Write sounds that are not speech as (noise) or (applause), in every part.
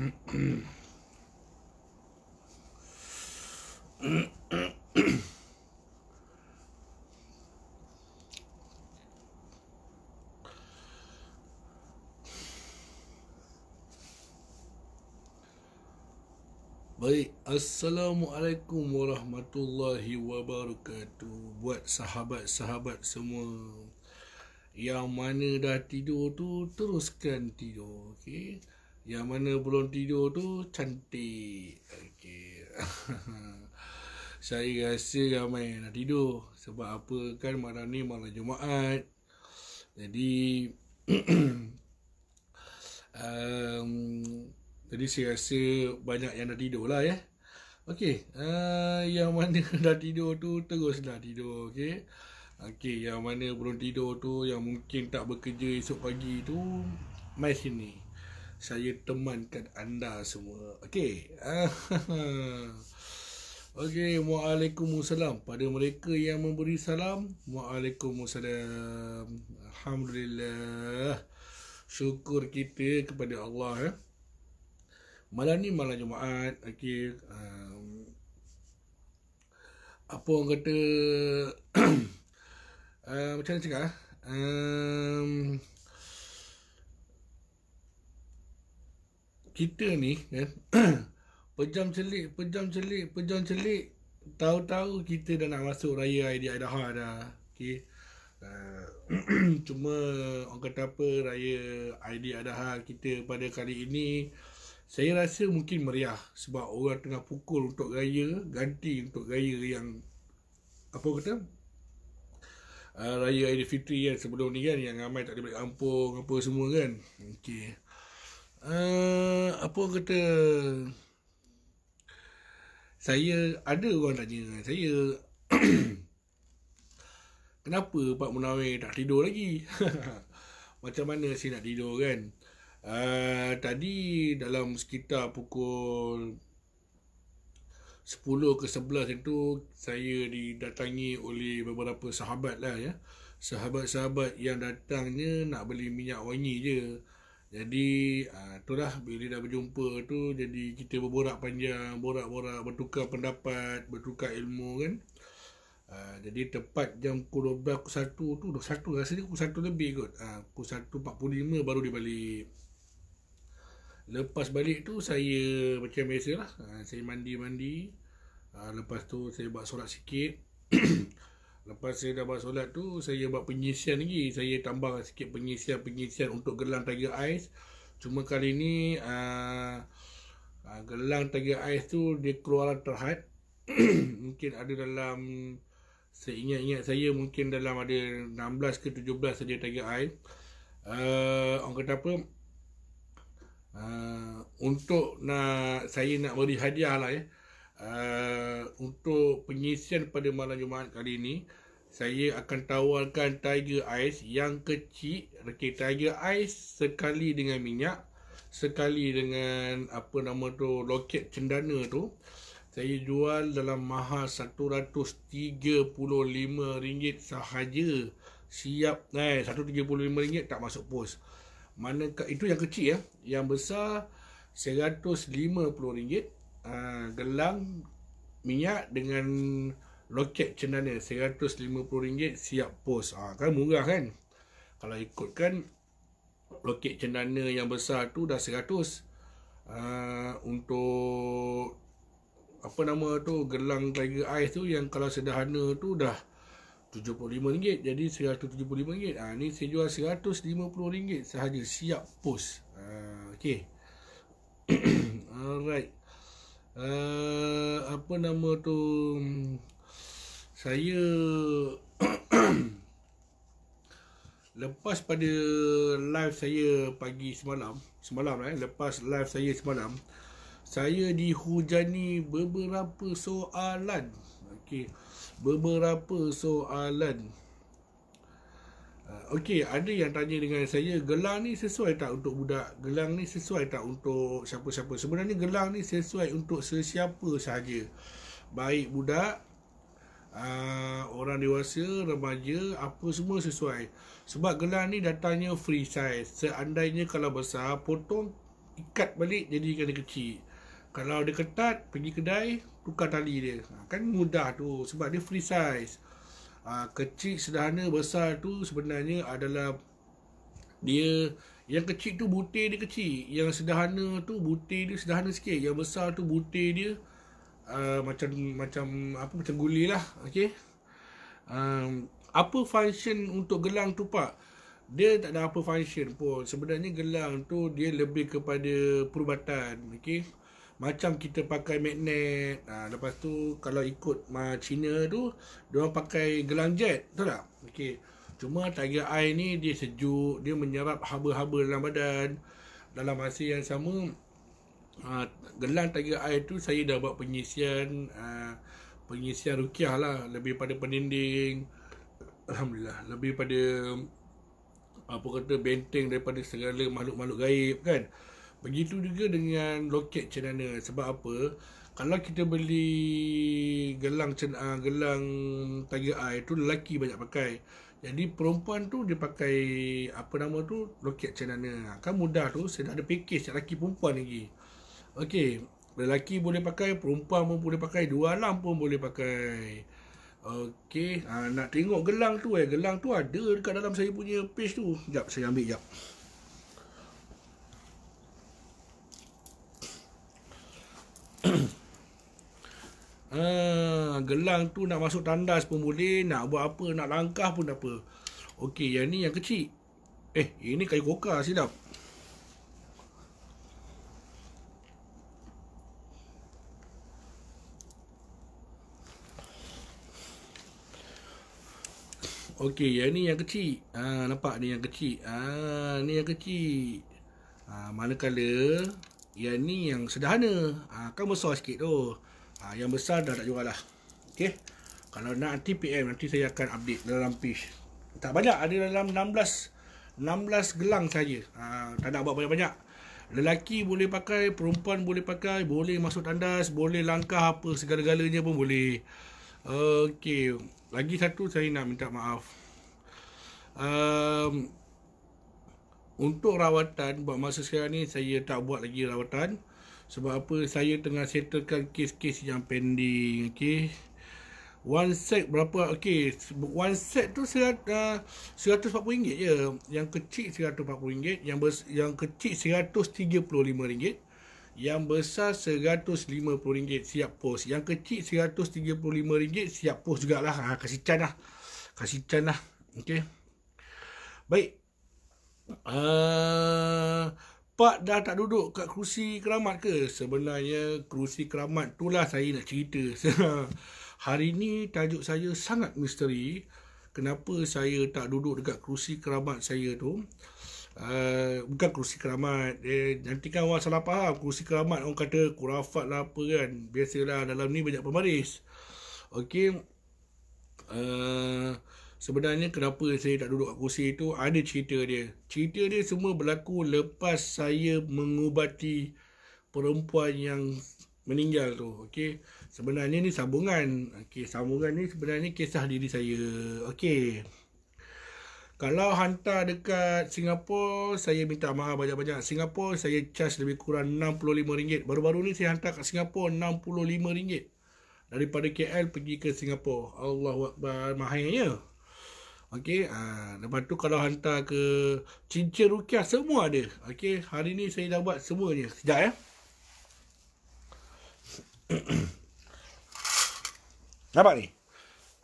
Baik, Assalamualaikum Warahmatullahi Wabarakatuh Buat sahabat-sahabat semua Yang mana dah tidur tu, teruskan tidur Okay yang mana belum tidur tu cantik Okay (laughs) Saya rasa ramai yang nak tidur Sebab apa kan malam ni malam Jumaat Jadi (clears throat) um, Jadi saya rasa banyak yang nak tidur lah ya Okay uh, Yang mana (laughs) dah tidur tu terus dah tidur Okay Okay, yang mana belum tidur tu, yang mungkin tak bekerja esok pagi tu, mai sini saya temankan anda semua. Okay. (laughs) Okay. waalaikumsalam pada mereka yang memberi salam. Waalaikumsalam. Alhamdulillah. Syukur kita kepada Allah eh. Malam ni malam Jumaat. Okay. Um, apa orang kata (clears throat) uh, macam mana cakap? Eh? Um, kita ni kan (clears throat) pejam celik pejam celik pejam celik tahu-tahu kita dah nak masuk raya idea dah dah okey ah, (clears throat) cuma orang kata apa raya idea dah kita pada kali ini saya rasa mungkin meriah sebab orang tengah pukul untuk raya ganti untuk raya yang apa kata uh, raya Aidilfitri kan sebelum ni kan yang ramai tak ada balik kampung apa semua kan okey Uh, apa kata saya ada orang tanya dengan saya (clears throat) kenapa Pak Munawir tak tidur lagi (laughs) macam mana saya nak tidur kan uh, tadi dalam sekitar pukul 10 ke 11 itu saya didatangi oleh beberapa sahabat lah ya sahabat-sahabat yang datangnya nak beli minyak wangi je jadi uh, itulah bila dah berjumpa tu jadi kita berborak panjang, borak-borak, bertukar pendapat, bertukar ilmu kan. Uh, jadi tepat jam pukul 12, pukul 1 tu, pukul 1 rasanya pukul 1 lebih kot. Uh, pukul 1.45 baru dia balik. Lepas balik tu saya macam biasa lah. Uh, saya mandi-mandi. Uh, lepas tu saya buat solat sikit. (clears throat) Lepas saya dah buat solat tu, saya buat penyisian lagi. Saya tambah sikit penyisian-penyisian untuk gelang Tiger ice. Cuma kali ni, uh, gelang Tiger ice tu dia keluar terhad. (clears throat) mungkin ada dalam, seingat ingat-ingat saya mungkin dalam ada 16 ke 17 saja Tiger ice. Uh, ah, orang kata apa? Uh, untuk nak, saya nak beri hadiah lah ya. Eh. Eh, untuk penyisian pada malam Jumaat kali ini saya akan tawarkan Tiger Ice yang kecil reti Tiger Ice sekali dengan minyak sekali dengan apa nama tu loket cendana tu saya jual dalam mahal RM135 sahaja siap eh RM135 tak masuk pos manakah itu yang kecil ya yang besar RM150 Ah, gelang minyak dengan loket cendana RM150 siap pos. Ha, ah, kan murah kan? Kalau ikutkan loket cendana yang besar tu dah RM100. Uh, ah, untuk apa nama tu gelang Tiger Eyes tu yang kalau sederhana tu dah RM75 jadi RM175 ha, ni saya jual RM150 sahaja siap pos. ha, ok (coughs) alright Eh, apa nama tu saya (coughs) lepas pada live saya pagi semalam semalam lah, eh lepas live saya semalam saya dihujani beberapa soalan okey beberapa soalan Uh, Okey, ada yang tanya dengan saya, gelang ni sesuai tak untuk budak? Gelang ni sesuai tak untuk siapa-siapa? Sebenarnya gelang ni sesuai untuk sesiapa sahaja. Baik budak, uh, orang dewasa, remaja, apa semua sesuai. Sebab gelang ni datangnya free size. Seandainya kalau besar, potong, ikat balik jadi kena kecil. Kalau dia ketat, pergi kedai, tukar tali dia. Ha, kan mudah tu sebab dia free size. Ah, kecil sederhana besar tu sebenarnya adalah dia yang kecil tu butir dia kecil yang sederhana tu butir dia sederhana sikit yang besar tu butir dia uh, macam macam apa macam gulilah, lah okey um, apa function untuk gelang tu pak dia tak ada apa function pun sebenarnya gelang tu dia lebih kepada perubatan okey macam kita pakai magnet ha, lepas tu kalau ikut ma ah, Cina tu dia pakai gelang jet betul tak Okay, cuma tiger eye ni dia sejuk dia menyerap haba-haba dalam badan dalam masa yang sama ha, gelang tiger eye tu saya dah buat penyisian ha, penyisian rukiah lah lebih pada pendinding Alhamdulillah lebih pada apa kata benteng daripada segala makhluk-makhluk gaib kan Begitu juga dengan loket cendana sebab apa? Kalau kita beli gelang cendana ah, gelang Tiger Eye tu lelaki banyak pakai. Jadi perempuan tu dia pakai apa nama tu loket cendana. Ah, kan mudah tu saya tak ada package yang lelaki perempuan lagi. Okey, lelaki boleh pakai, perempuan pun boleh pakai, dua alam pun boleh pakai. Okey, ah, nak tengok gelang tu eh. Gelang tu ada dekat dalam saya punya page tu. Jap saya ambil jap. uh, (clears throat) gelang tu nak masuk tandas pun boleh Nak buat apa, nak langkah pun apa Okey, yang ni yang kecil Eh, ini kayu koka silap Okey, yang ni yang kecil. Ah, nampak ni yang kecil. Ah, ni yang kecil. Ah, manakala yang ni yang sederhana ha, Kan besar sikit tu ha, Yang besar dah tak jual lah Okay Kalau nak TPM Nanti saya akan update dalam page Tak banyak Ada dalam 16 16 gelang saja. Ha, tak nak buat banyak-banyak Lelaki boleh pakai Perempuan boleh pakai Boleh masuk tandas Boleh langkah apa Segala-galanya pun boleh Okay Lagi satu saya nak minta maaf Um, untuk rawatan, buat masa sekarang ni saya tak buat lagi rawatan. Sebab apa? Saya tengah settlekan kes-kes yang pending. Okay. One set berapa? Okay. One set tu RM140 uh, Ya, Yang kecil RM140. Yang, bes- yang kecil seratus tiga puluh lima ringgit, Yang besar seratus lima puluh ringgit siap pos. Yang kecil RM135 siap post jugalah. Ha, kasih can lah. Kasih can lah. Okay. Baik. Eh, Pak dah tak duduk kat kerusi keramat ke? Sebenarnya kerusi keramat tu lah saya nak cerita. (laughs) Hari ni tajuk saya sangat misteri. Kenapa saya tak duduk dekat kerusi keramat saya tu? Uh, bukan kerusi keramat eh, Nanti kan orang salah faham Kerusi keramat orang kata kurafat lah apa kan Biasalah dalam ni banyak pemaris Okay uh, eh, sebenarnya kenapa saya tak duduk kat kursi itu ada cerita dia cerita dia semua berlaku lepas saya mengubati perempuan yang meninggal tu okey sebenarnya ni sambungan okey sambungan ni sebenarnya kisah diri saya okey kalau hantar dekat Singapura, saya minta maaf banyak-banyak. Singapura, saya charge lebih kurang RM65. Baru-baru ni saya hantar kat Singapura RM65. Daripada KL pergi ke Singapura. Allah Akbar, mahirnya. Okey, uh, lepas tu kalau hantar ke cincin rukiah semua ada. Okey, hari ni saya dah buat semuanya. Sekejap ya. (coughs) nampak ni?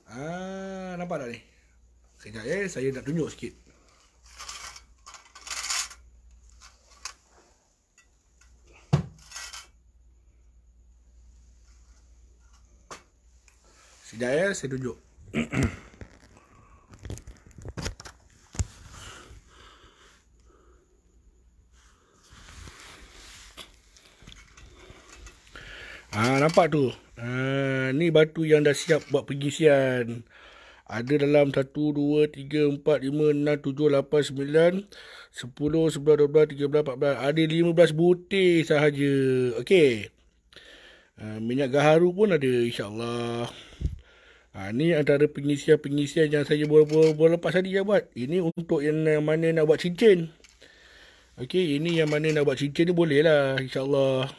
Ah, uh, nampak tak ni? Sekejap ya, saya nak tunjuk sikit. Sekejap ya, saya tunjuk. (coughs) nampak tu. Ha, ni batu yang dah siap buat pengisian. Ada dalam 1, 2, 3, 4, 5, 6, 7, 8, 9, 10, 11, 12, 13, 14. Ada 15 butir sahaja. Okey. Ha, minyak gaharu pun ada insyaAllah. Ha, ni antara pengisian-pengisian yang saya boleh boleh bawa, lepas tadi yang buat. Ini untuk yang, mana nak buat cincin. Okey, ini yang mana nak buat cincin ni boleh lah insyaAllah.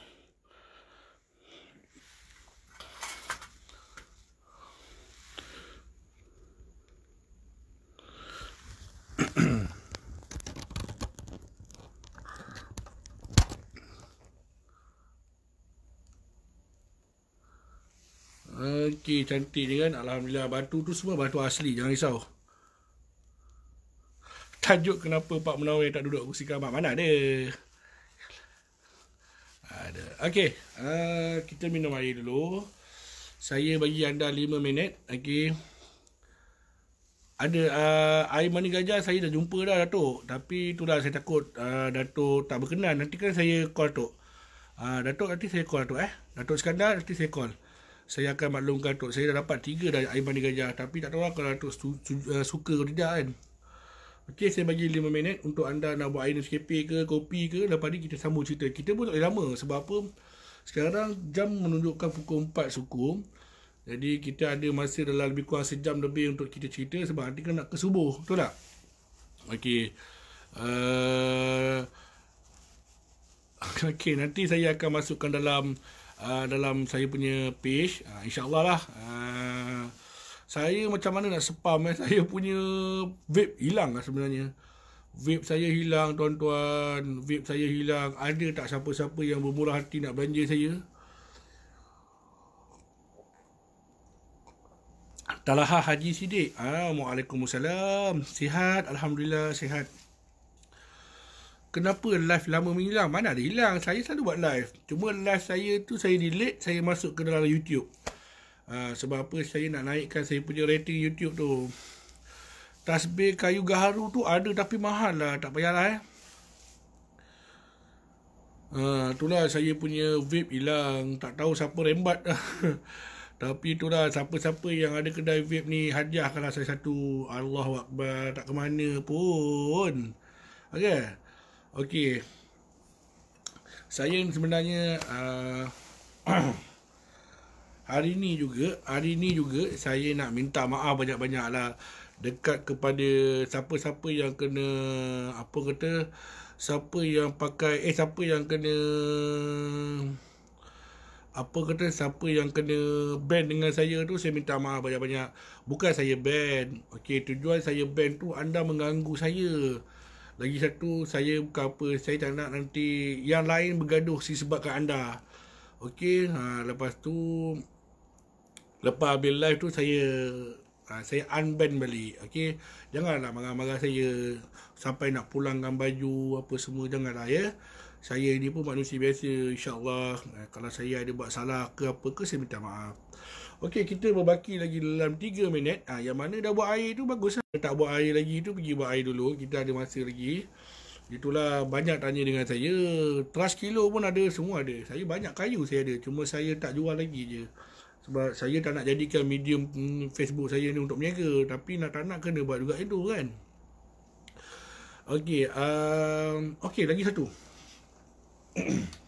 okey cantik je kan alhamdulillah batu tu semua batu asli jangan risau tajuk kenapa pak menawai tak duduk kursi khabar mana ada ada Okay, uh, kita minum air dulu saya bagi anda 5 minit Okay. ada uh, air mani gajah saya dah jumpa dah datuk tapi itulah saya takut uh, datuk tak berkenan nanti kan saya call datuk uh, datuk nanti saya call datuk eh datuk Iskandar nanti saya call saya akan maklumkan Tok. Saya dah dapat tiga dah air mandi gajah. Tapi tak tahu lah kalau Tok su- su- uh, suka atau tidak kan. Okey, saya bagi lima minit untuk anda nak buat air nescape ke, kopi ke. Lepas ni kita sambung cerita. Kita pun tak boleh lama. Sebab apa? Sekarang jam menunjukkan pukul 4 suku. Jadi kita ada masa dalam lebih kurang sejam lebih untuk kita cerita. Sebab nanti kan nak ke subuh. Betul tak? Okey. Uh, (laughs) Okey, nanti saya akan masukkan dalam Ah, dalam saya punya page uh, InsyaAllah lah uh, Saya macam mana nak spam eh (laughs) Saya punya vape hilang lah sebenarnya Vape saya hilang tuan-tuan Vape saya hilang Ada tak siapa-siapa yang bermurah hati nak belanja saya Talaha Haji Sidik Assalamualaikum ah, Sihat Alhamdulillah Sihat kenapa live lama menghilang? Mana ada hilang? Saya selalu buat live. Cuma live saya tu saya delete, saya masuk ke dalam YouTube. Uh, sebab apa saya nak naikkan saya punya rating YouTube tu. Tasbih kayu gaharu tu ada tapi mahal lah. Tak payahlah eh. Uh, itulah saya punya vape hilang. Tak tahu siapa rembat. (laughs) tapi itulah siapa-siapa yang ada kedai vape ni hadiah kalau saya satu. Allah Akbar. Tak ke mana pun. Okay. Okey. Saya sebenarnya uh, (clears throat) hari ni juga, hari ni juga saya nak minta maaf banyak-banyaklah dekat kepada siapa-siapa yang kena apa kata siapa yang pakai eh siapa yang kena apa kata siapa yang kena ban dengan saya tu saya minta maaf banyak-banyak bukan saya ban okey tujuan saya ban tu anda mengganggu saya lagi satu saya bukan apa Saya tak nak nanti yang lain bergaduh si sebab ke anda Okey ha, lepas tu Lepas habis live tu saya ha, Saya unban balik Okey janganlah marah-marah saya Sampai nak pulangkan baju Apa semua janganlah ya saya ni pun manusia biasa insyaAllah eh, Kalau saya ada buat salah ke apa ke Saya minta maaf Okey, kita berbaki lagi dalam 3 minit. Ah, ha, yang mana dah buat air tu bagus lah. Tak buat air lagi tu pergi buat air dulu. Kita ada masa lagi. Itulah banyak tanya dengan saya. Trust kilo pun ada, semua ada. Saya banyak kayu saya ada. Cuma saya tak jual lagi je. Sebab saya tak nak jadikan medium hmm, Facebook saya ni untuk meniaga. Tapi nak tak nak kena buat juga itu kan. Okey, um, okey lagi satu. (clears throat)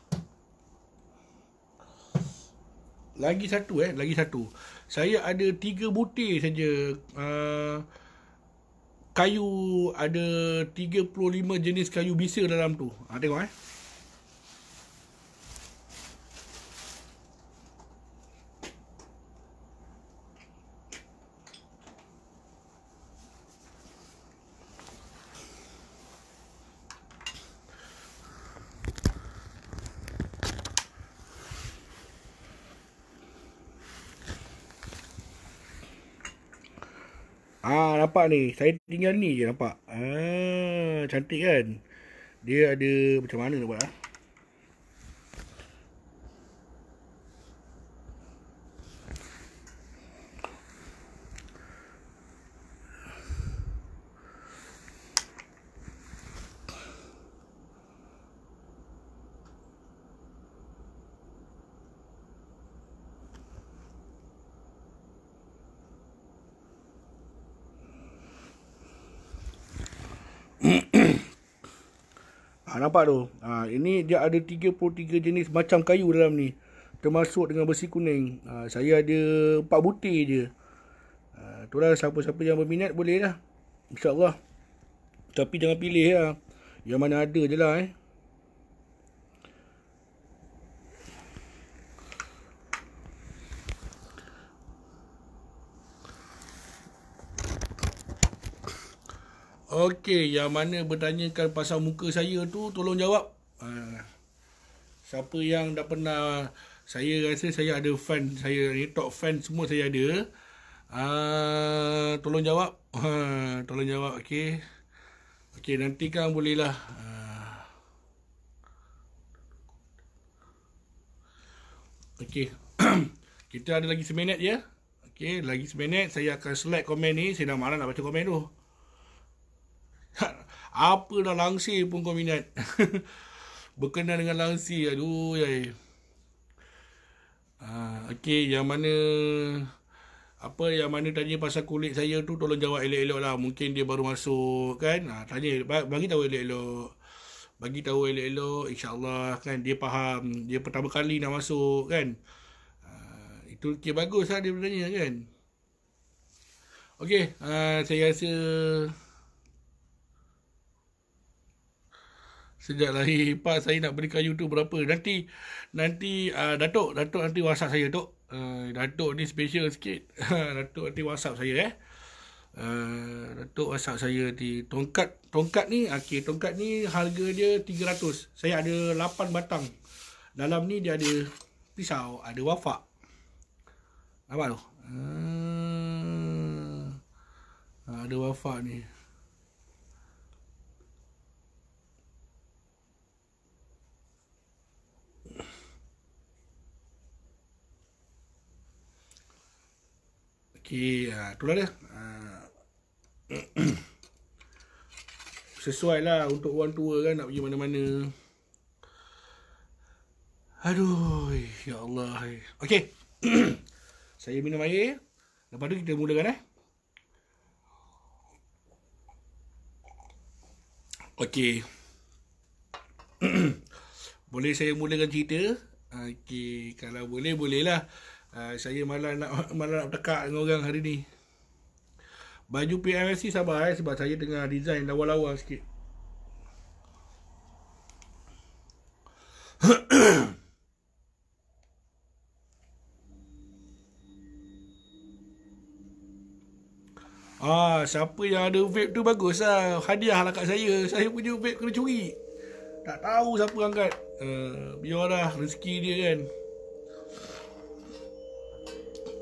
Lagi satu eh, lagi satu. Saya ada tiga butir saja uh, kayu ada 35 jenis kayu bisa dalam tu. Ha, tengok eh. nampak ni. Saya tinggal ni je nampak. Ah, cantik kan? Dia ada macam mana nak buat ah? Ah, nampak tu. Ha, ini dia ada 33 jenis macam kayu dalam ni. Termasuk dengan besi kuning. Ha, saya ada 4 butir je. Ha, itulah siapa-siapa yang berminat boleh lah. InsyaAllah. Tapi jangan pilih lah. Yang mana ada je lah eh. Okey, yang mana bertanyakan pasal muka saya tu, tolong jawab. Uh, siapa yang dah pernah, saya rasa saya ada fan, saya ni top fan semua saya ada. Uh, tolong jawab. Uh, tolong jawab, okey. Okey, nanti kan bolehlah. Uh, okey. (clears throat) Kita ada lagi seminit ya. Okey, lagi seminit. Saya akan select komen ni. Saya dah marah nak baca komen tu. (laughs) Apalah langsir pun kau minat (laughs) Berkenan dengan langsir Aduh ya uh, ah, Okay yang mana Apa yang mana tanya pasal kulit saya tu Tolong jawab elok-elok lah Mungkin dia baru masuk kan ha, Tanya bagi tahu elok-elok bagi tahu elok-elok insyaallah kan dia faham dia pertama kali nak masuk kan uh, itu okey bagus lah dia bertanya kan Okay, uh, saya rasa sejak lahir pak saya nak berikan kayu tu berapa nanti nanti uh, datuk datuk nanti whatsapp saya tok uh, ah, datuk ni special sikit (laughs) datuk nanti whatsapp saya eh Uh, Datuk WhatsApp saya di tongkat tongkat ni okay tongkat ni harga dia 300 saya ada 8 batang dalam ni dia ada pisau ada wafak apa tu uh, ada wafak ni Thì uh, itulah dia. Uh, Sesuai lah untuk orang tua kan nak pergi mana-mana. Aduh, ya Allah. Okay. (coughs) Saya minum air. Lepas tu kita mulakan eh. Okey. (coughs) boleh saya mulakan cerita? Okey, kalau boleh bolehlah uh, saya malah nak (laughs) malah nak bertekak dengan orang hari ni baju PMSC sabar eh sebab saya tengah design lawa-lawa sikit (coughs) Ah, siapa yang ada vape tu bagus lah Hadiah lah kat saya Saya punya vape kena curi Tak tahu siapa angkat uh, Biarlah rezeki dia kan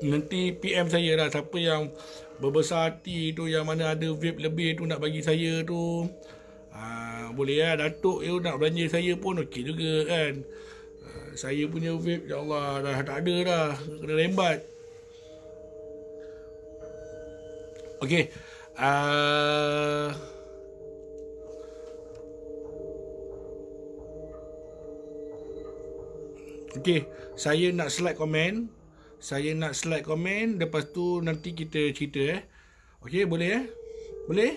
nanti PM saya lah siapa yang berbesar hati tu yang mana ada VIP lebih tu nak bagi saya tu ha, boleh lah datuk tu eh, nak belanja saya pun ok juga kan ha, saya punya VIP ya Allah dah tak ada dah kena lembat. Okey. Uh, Okey, saya nak slide komen saya nak slide komen lepas tu nanti kita cerita eh. Okey, boleh eh? Boleh?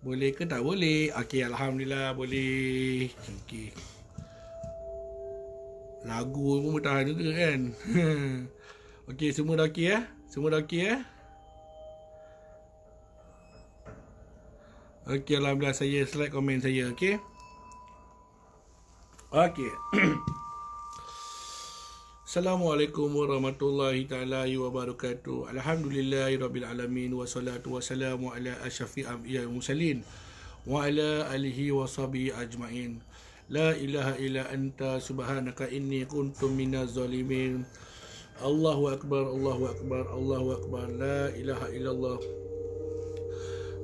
Boleh ke tak boleh? Okey, alhamdulillah boleh. Okey. Lagu pun bertahan juga kan. (laughs) okey, semua dah okey eh? Semua dah okey eh? Okey, alhamdulillah saya slide komen saya, okey. Okey. (clears throat) Assalamualaikum warahmatullahi taala wabarakatuh. Alhamdulillahirabbil alamin wa wassalamu ala asyfi al mursalin wa ala alihi washabi ajmain. La ilaha illa anta subhanaka inni kuntu minaz zalimin. Allahu akbar Allahu akbar Allahu akbar la ilaha illallah.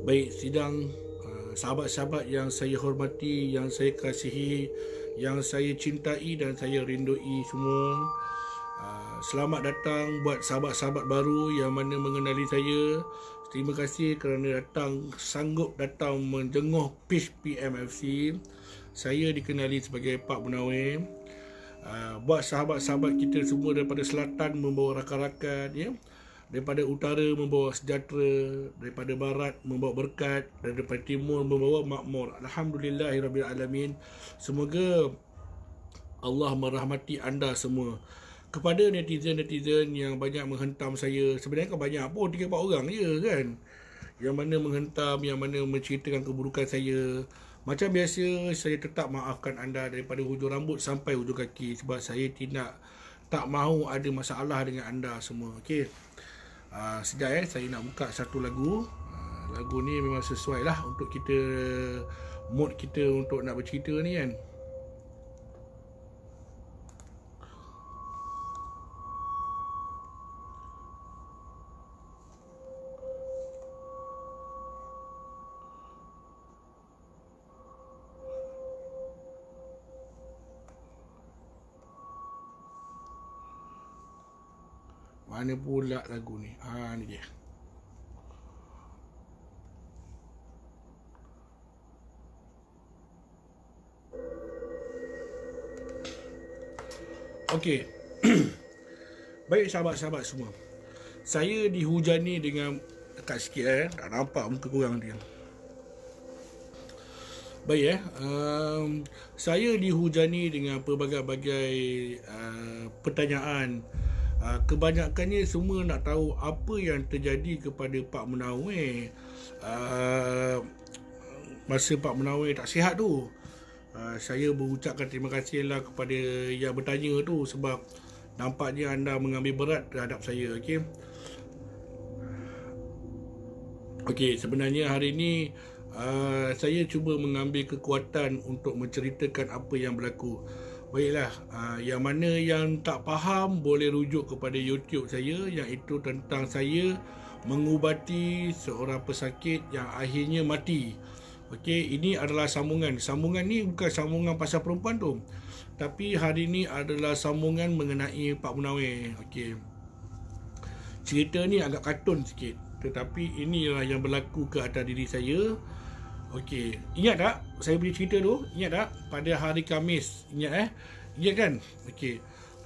Baik sidang ah, sahabat-sahabat yang saya hormati, yang saya kasihi, yang saya cintai dan saya rindui semua selamat datang buat sahabat-sahabat baru yang mana mengenali saya. Terima kasih kerana datang sanggup datang menjenguk page PMFC. Saya dikenali sebagai Pak Munawir. Ah, buat sahabat-sahabat kita semua daripada selatan membawa rakan-rakan ya. Daripada utara membawa sejahtera, daripada barat membawa berkat, daripada timur membawa makmur. Alhamdulillahirabbil Semoga Allah merahmati anda semua kepada netizen-netizen yang banyak menghentam saya sebenarnya kan banyak pun 3 4 orang je kan yang mana menghentam yang mana menceritakan keburukan saya macam biasa saya tetap maafkan anda daripada hujung rambut sampai hujung kaki sebab saya tidak tak mahu ada masalah dengan anda semua okey uh, ah, sejak eh saya nak buka satu lagu uh, lagu ni memang sesuai lah untuk kita mood kita untuk nak bercerita ni kan mana pula lagu ni ha ni dia Okey. (clears throat) Baik sahabat-sahabat semua. Saya dihujani dengan dekat sikit eh. Tak nampak muka kurang dia. Baik eh. Um, saya dihujani dengan pelbagai-bagai uh, pertanyaan Ah, kebanyakannya semua nak tahu apa yang terjadi kepada Pak Menawir uh, ah, masa Pak Menawir tak sihat tu. Ah, saya berucapkan terima kasihlah kepada yang bertanya tu sebab nampaknya anda mengambil berat terhadap saya. Okey. Okey, sebenarnya hari ini uh, saya cuba mengambil kekuatan untuk menceritakan apa yang berlaku. Baiklah, ah, yang mana yang tak faham boleh rujuk kepada YouTube saya yang itu tentang saya mengubati seorang pesakit yang akhirnya mati. Okey, ini adalah sambungan. Sambungan ni bukan sambungan pasal perempuan tu. Tapi hari ini adalah sambungan mengenai Pak Munawir. Okey. Cerita ni agak kartun sikit. Tetapi inilah yang berlaku ke atas diri saya. Okey. Ingat tak saya punya cerita tu? Ingat tak pada hari Kamis, Ingat eh? Ingat kan? Okey.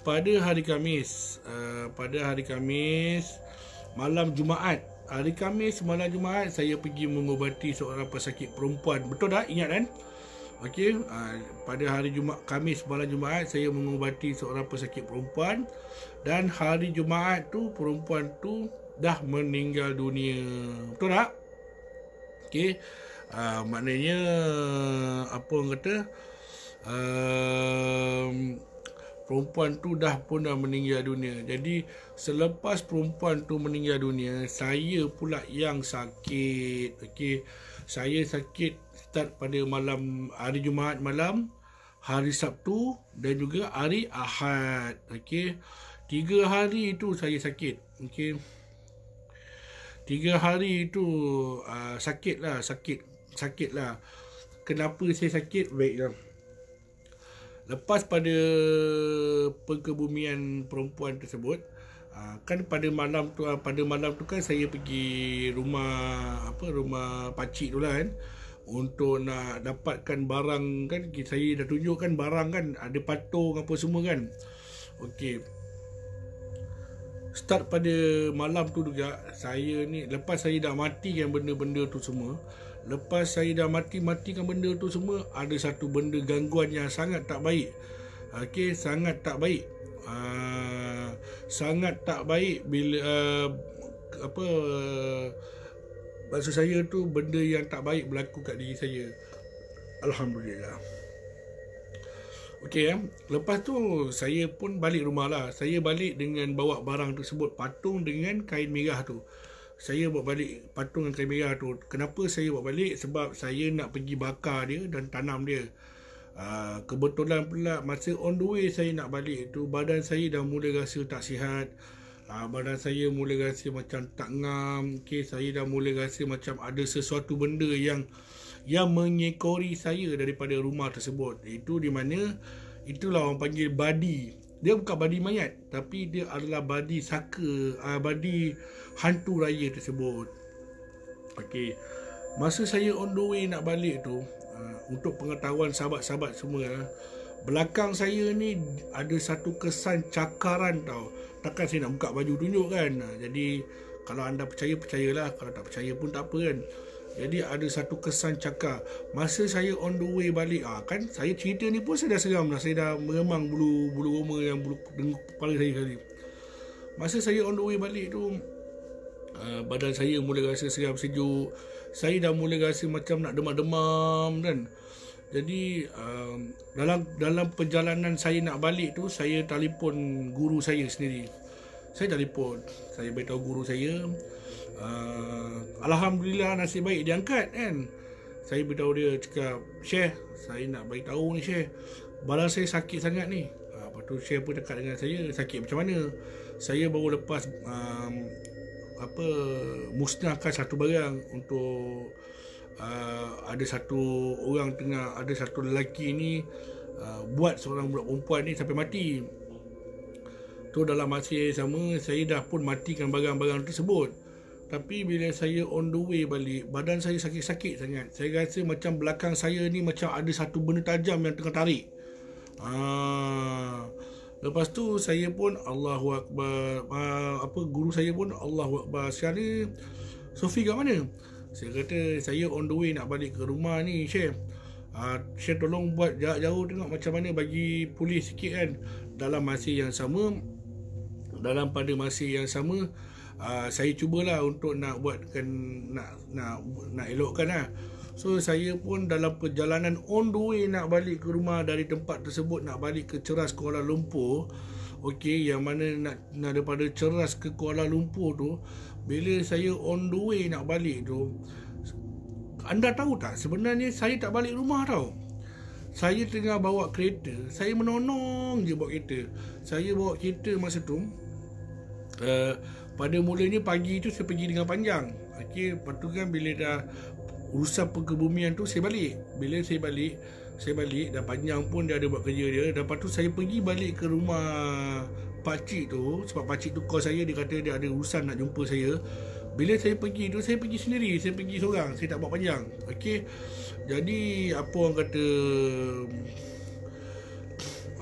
Pada hari Kamis, uh, pada hari Kamis malam Jumaat. Hari Kamis malam Jumaat saya pergi mengubati seorang pesakit perempuan. Betul tak? Ingat kan? Okey. Uh, pada hari Jumaat Kamis malam Jumaat saya mengubati seorang pesakit perempuan dan hari Jumaat tu perempuan tu dah meninggal dunia. Betul tak? Okey. Ah, maknanya apa orang kata uh, perempuan tu dah pun dah meninggal dunia jadi selepas perempuan tu meninggal dunia saya pula yang sakit okey saya sakit start pada malam hari Jumaat malam hari Sabtu dan juga hari Ahad okey tiga hari itu saya sakit okey tiga hari itu uh, sakit lah sakit sakit lah Kenapa saya sakit lah. Lepas pada Pengkebumian perempuan tersebut ah, Kan pada malam tu ah, Pada malam tu kan saya pergi Rumah Apa Rumah pakcik tu lah kan untuk nak dapatkan barang kan Saya dah tunjukkan barang kan Ada patung apa semua kan Okey Start pada malam tu juga Saya ni Lepas saya dah matikan benda-benda tu semua Lepas saya dah mati-matikan benda tu semua Ada satu benda gangguan yang sangat tak baik Okey, sangat tak baik uh, Sangat tak baik bila uh, Apa Maksud saya tu benda yang tak baik berlaku kat diri saya Alhamdulillah Okey, eh? lepas tu saya pun balik rumah lah Saya balik dengan bawa barang tu sebut Patung dengan kain merah tu saya buat balik patung yang kaya tu kenapa saya buat balik sebab saya nak pergi bakar dia dan tanam dia uh, kebetulan pula masa on the way saya nak balik tu badan saya dah mula rasa tak sihat uh, badan saya mula rasa macam tak ngam okay, saya dah mula rasa macam ada sesuatu benda yang yang menyekori saya daripada rumah tersebut itu di mana itulah orang panggil body dia bukan badi mayat tapi dia adalah badi saka uh, badi hantu raya tersebut okey masa saya on the way nak balik tu uh, untuk pengetahuan sahabat-sahabat semua uh, belakang saya ni ada satu kesan cakaran tau takkan saya nak buka baju tunjuk kan uh, jadi kalau anda percaya percayalah kalau tak percaya pun tak apa kan uh, jadi ada satu kesan cakap Masa saya on the way balik ah, Kan saya cerita ni pun saya dah seram dah. Saya dah meremang bulu bulu roma yang bulu dengan kepala saya kali Masa saya on the way balik tu uh, Badan saya mula rasa seram sejuk Saya dah mula rasa macam nak demam-demam kan jadi um, dalam dalam perjalanan saya nak balik tu saya telefon guru saya sendiri. Saya telefon, saya beritahu guru saya uh, Alhamdulillah nasib baik dia angkat kan Saya beritahu dia cakap Syekh saya nak tahu ni Syekh Bala saya sakit sangat ni uh, Lepas tu Syekh pun cakap dengan saya Sakit macam mana Saya baru lepas um, apa Musnahkan satu barang Untuk uh, Ada satu orang tengah Ada satu lelaki ni uh, Buat seorang budak perempuan ni sampai mati Tu dalam masa yang sama Saya dah pun matikan barang-barang tersebut uh, tapi bila saya on the way balik Badan saya sakit-sakit sangat Saya rasa macam belakang saya ni Macam ada satu benda tajam yang tengah tarik ha. Lepas tu saya pun Allahu Akbar ha, Apa guru saya pun Allahu Akbar Sekarang ni Sofi kat mana? Saya kata saya on the way nak balik ke rumah ni Syekh ha, Syekh tolong buat jauh-jauh tengok macam mana Bagi pulih sikit kan Dalam masa yang sama Dalam pada masa yang sama uh, saya cubalah untuk nak buatkan nak nak nak elokkanlah. So saya pun dalam perjalanan on the way nak balik ke rumah dari tempat tersebut nak balik ke Ceras Kuala Lumpur. Okey, yang mana nak, nak daripada Ceras ke Kuala Lumpur tu, bila saya on the way nak balik tu, anda tahu tak sebenarnya saya tak balik rumah tau. Saya tengah bawa kereta, saya menonong je bawa kereta. Saya bawa kereta masa tu uh, pada mulanya pagi itu saya pergi dengan panjang. Okey, lepas tu kan bila dah urusan perkebumian tu saya balik. Bila saya balik, saya balik dah panjang pun dia ada buat kerja dia. Lepas tu saya pergi balik ke rumah pakcik tu sebab pakcik tu call saya dia kata dia ada urusan nak jumpa saya. Bila saya pergi tu saya pergi sendiri, saya pergi seorang, saya tak buat panjang. Okey. Jadi apa orang kata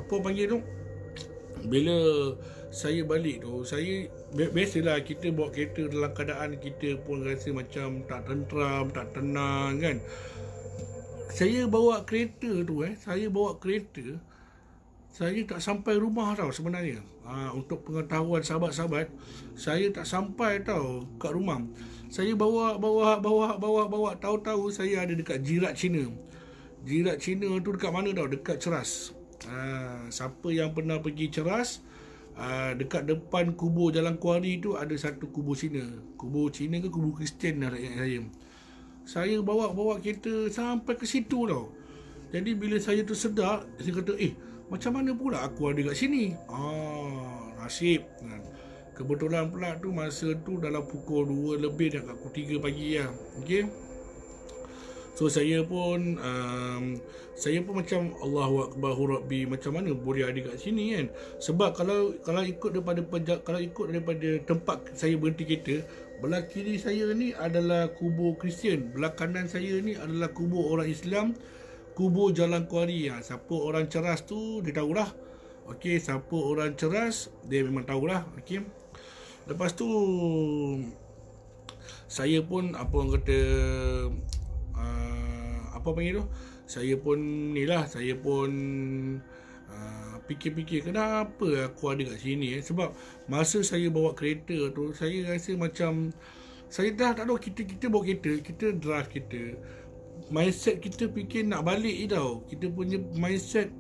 apa panggil tu? Bila saya balik tu saya biasalah kita bawa kereta dalam keadaan kita pun rasa macam tak tenteram, tak tenang kan. Saya bawa kereta tu eh, saya bawa kereta saya tak sampai rumah tau sebenarnya. Ha, untuk pengetahuan sahabat-sahabat, saya tak sampai tau kat rumah. Saya bawa bawa bawa bawa bawa tahu-tahu saya ada dekat jirat Cina. Jirat Cina tu dekat mana tau? Dekat Ceras. Ha, siapa yang pernah pergi Ceras, uh, Ah, dekat depan kubur Jalan Kuari tu ada satu kubur Cina. Kubur Cina ke kubur Kristian lah saya. Saya bawa-bawa kereta sampai ke situ tau. Jadi bila saya tu tersedar, saya kata, eh macam mana pula aku ada kat sini? Ah, nasib. Kan. Kebetulan pula tu masa tu dalam pukul 2 lebih dah aku 3 pagi lah. Okay? So saya pun um, Saya pun macam Allahu Akbar Hurabi Macam mana boleh ada kat sini kan Sebab kalau kalau ikut daripada pejab, Kalau ikut daripada tempat saya berhenti kereta Belah kiri saya ni adalah kubur Kristian Belah kanan saya ni adalah kubur orang Islam Kubur Jalan Kuari ha, Siapa orang ceras tu dia tahulah Okey, siapa orang ceras dia memang tahulah Okey. Lepas tu saya pun apa orang kata Ah, apa panggil tu saya pun ni lah saya pun uh, fikir-fikir kenapa aku ada kat sini eh? sebab masa saya bawa kereta tu saya rasa macam saya dah tak tahu kita kita bawa kereta kita drive kita mindset kita fikir nak balik je tau kita punya mindset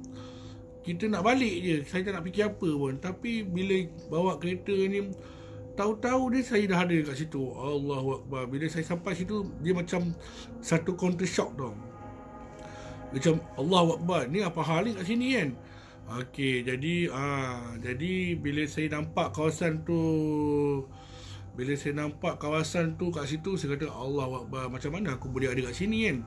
kita nak balik je saya tak nak fikir apa pun tapi bila bawa kereta ni Tahu-tahu ni saya dah ada kat situ Allahu Akbar Bila saya sampai situ Dia macam Satu counter shock tau Macam Allahu Akbar Ni apa hal ni kat sini kan Okey, jadi ah jadi bila saya nampak kawasan tu bila saya nampak kawasan tu kat situ saya kata Allah Akbar macam mana aku boleh ada kat sini kan.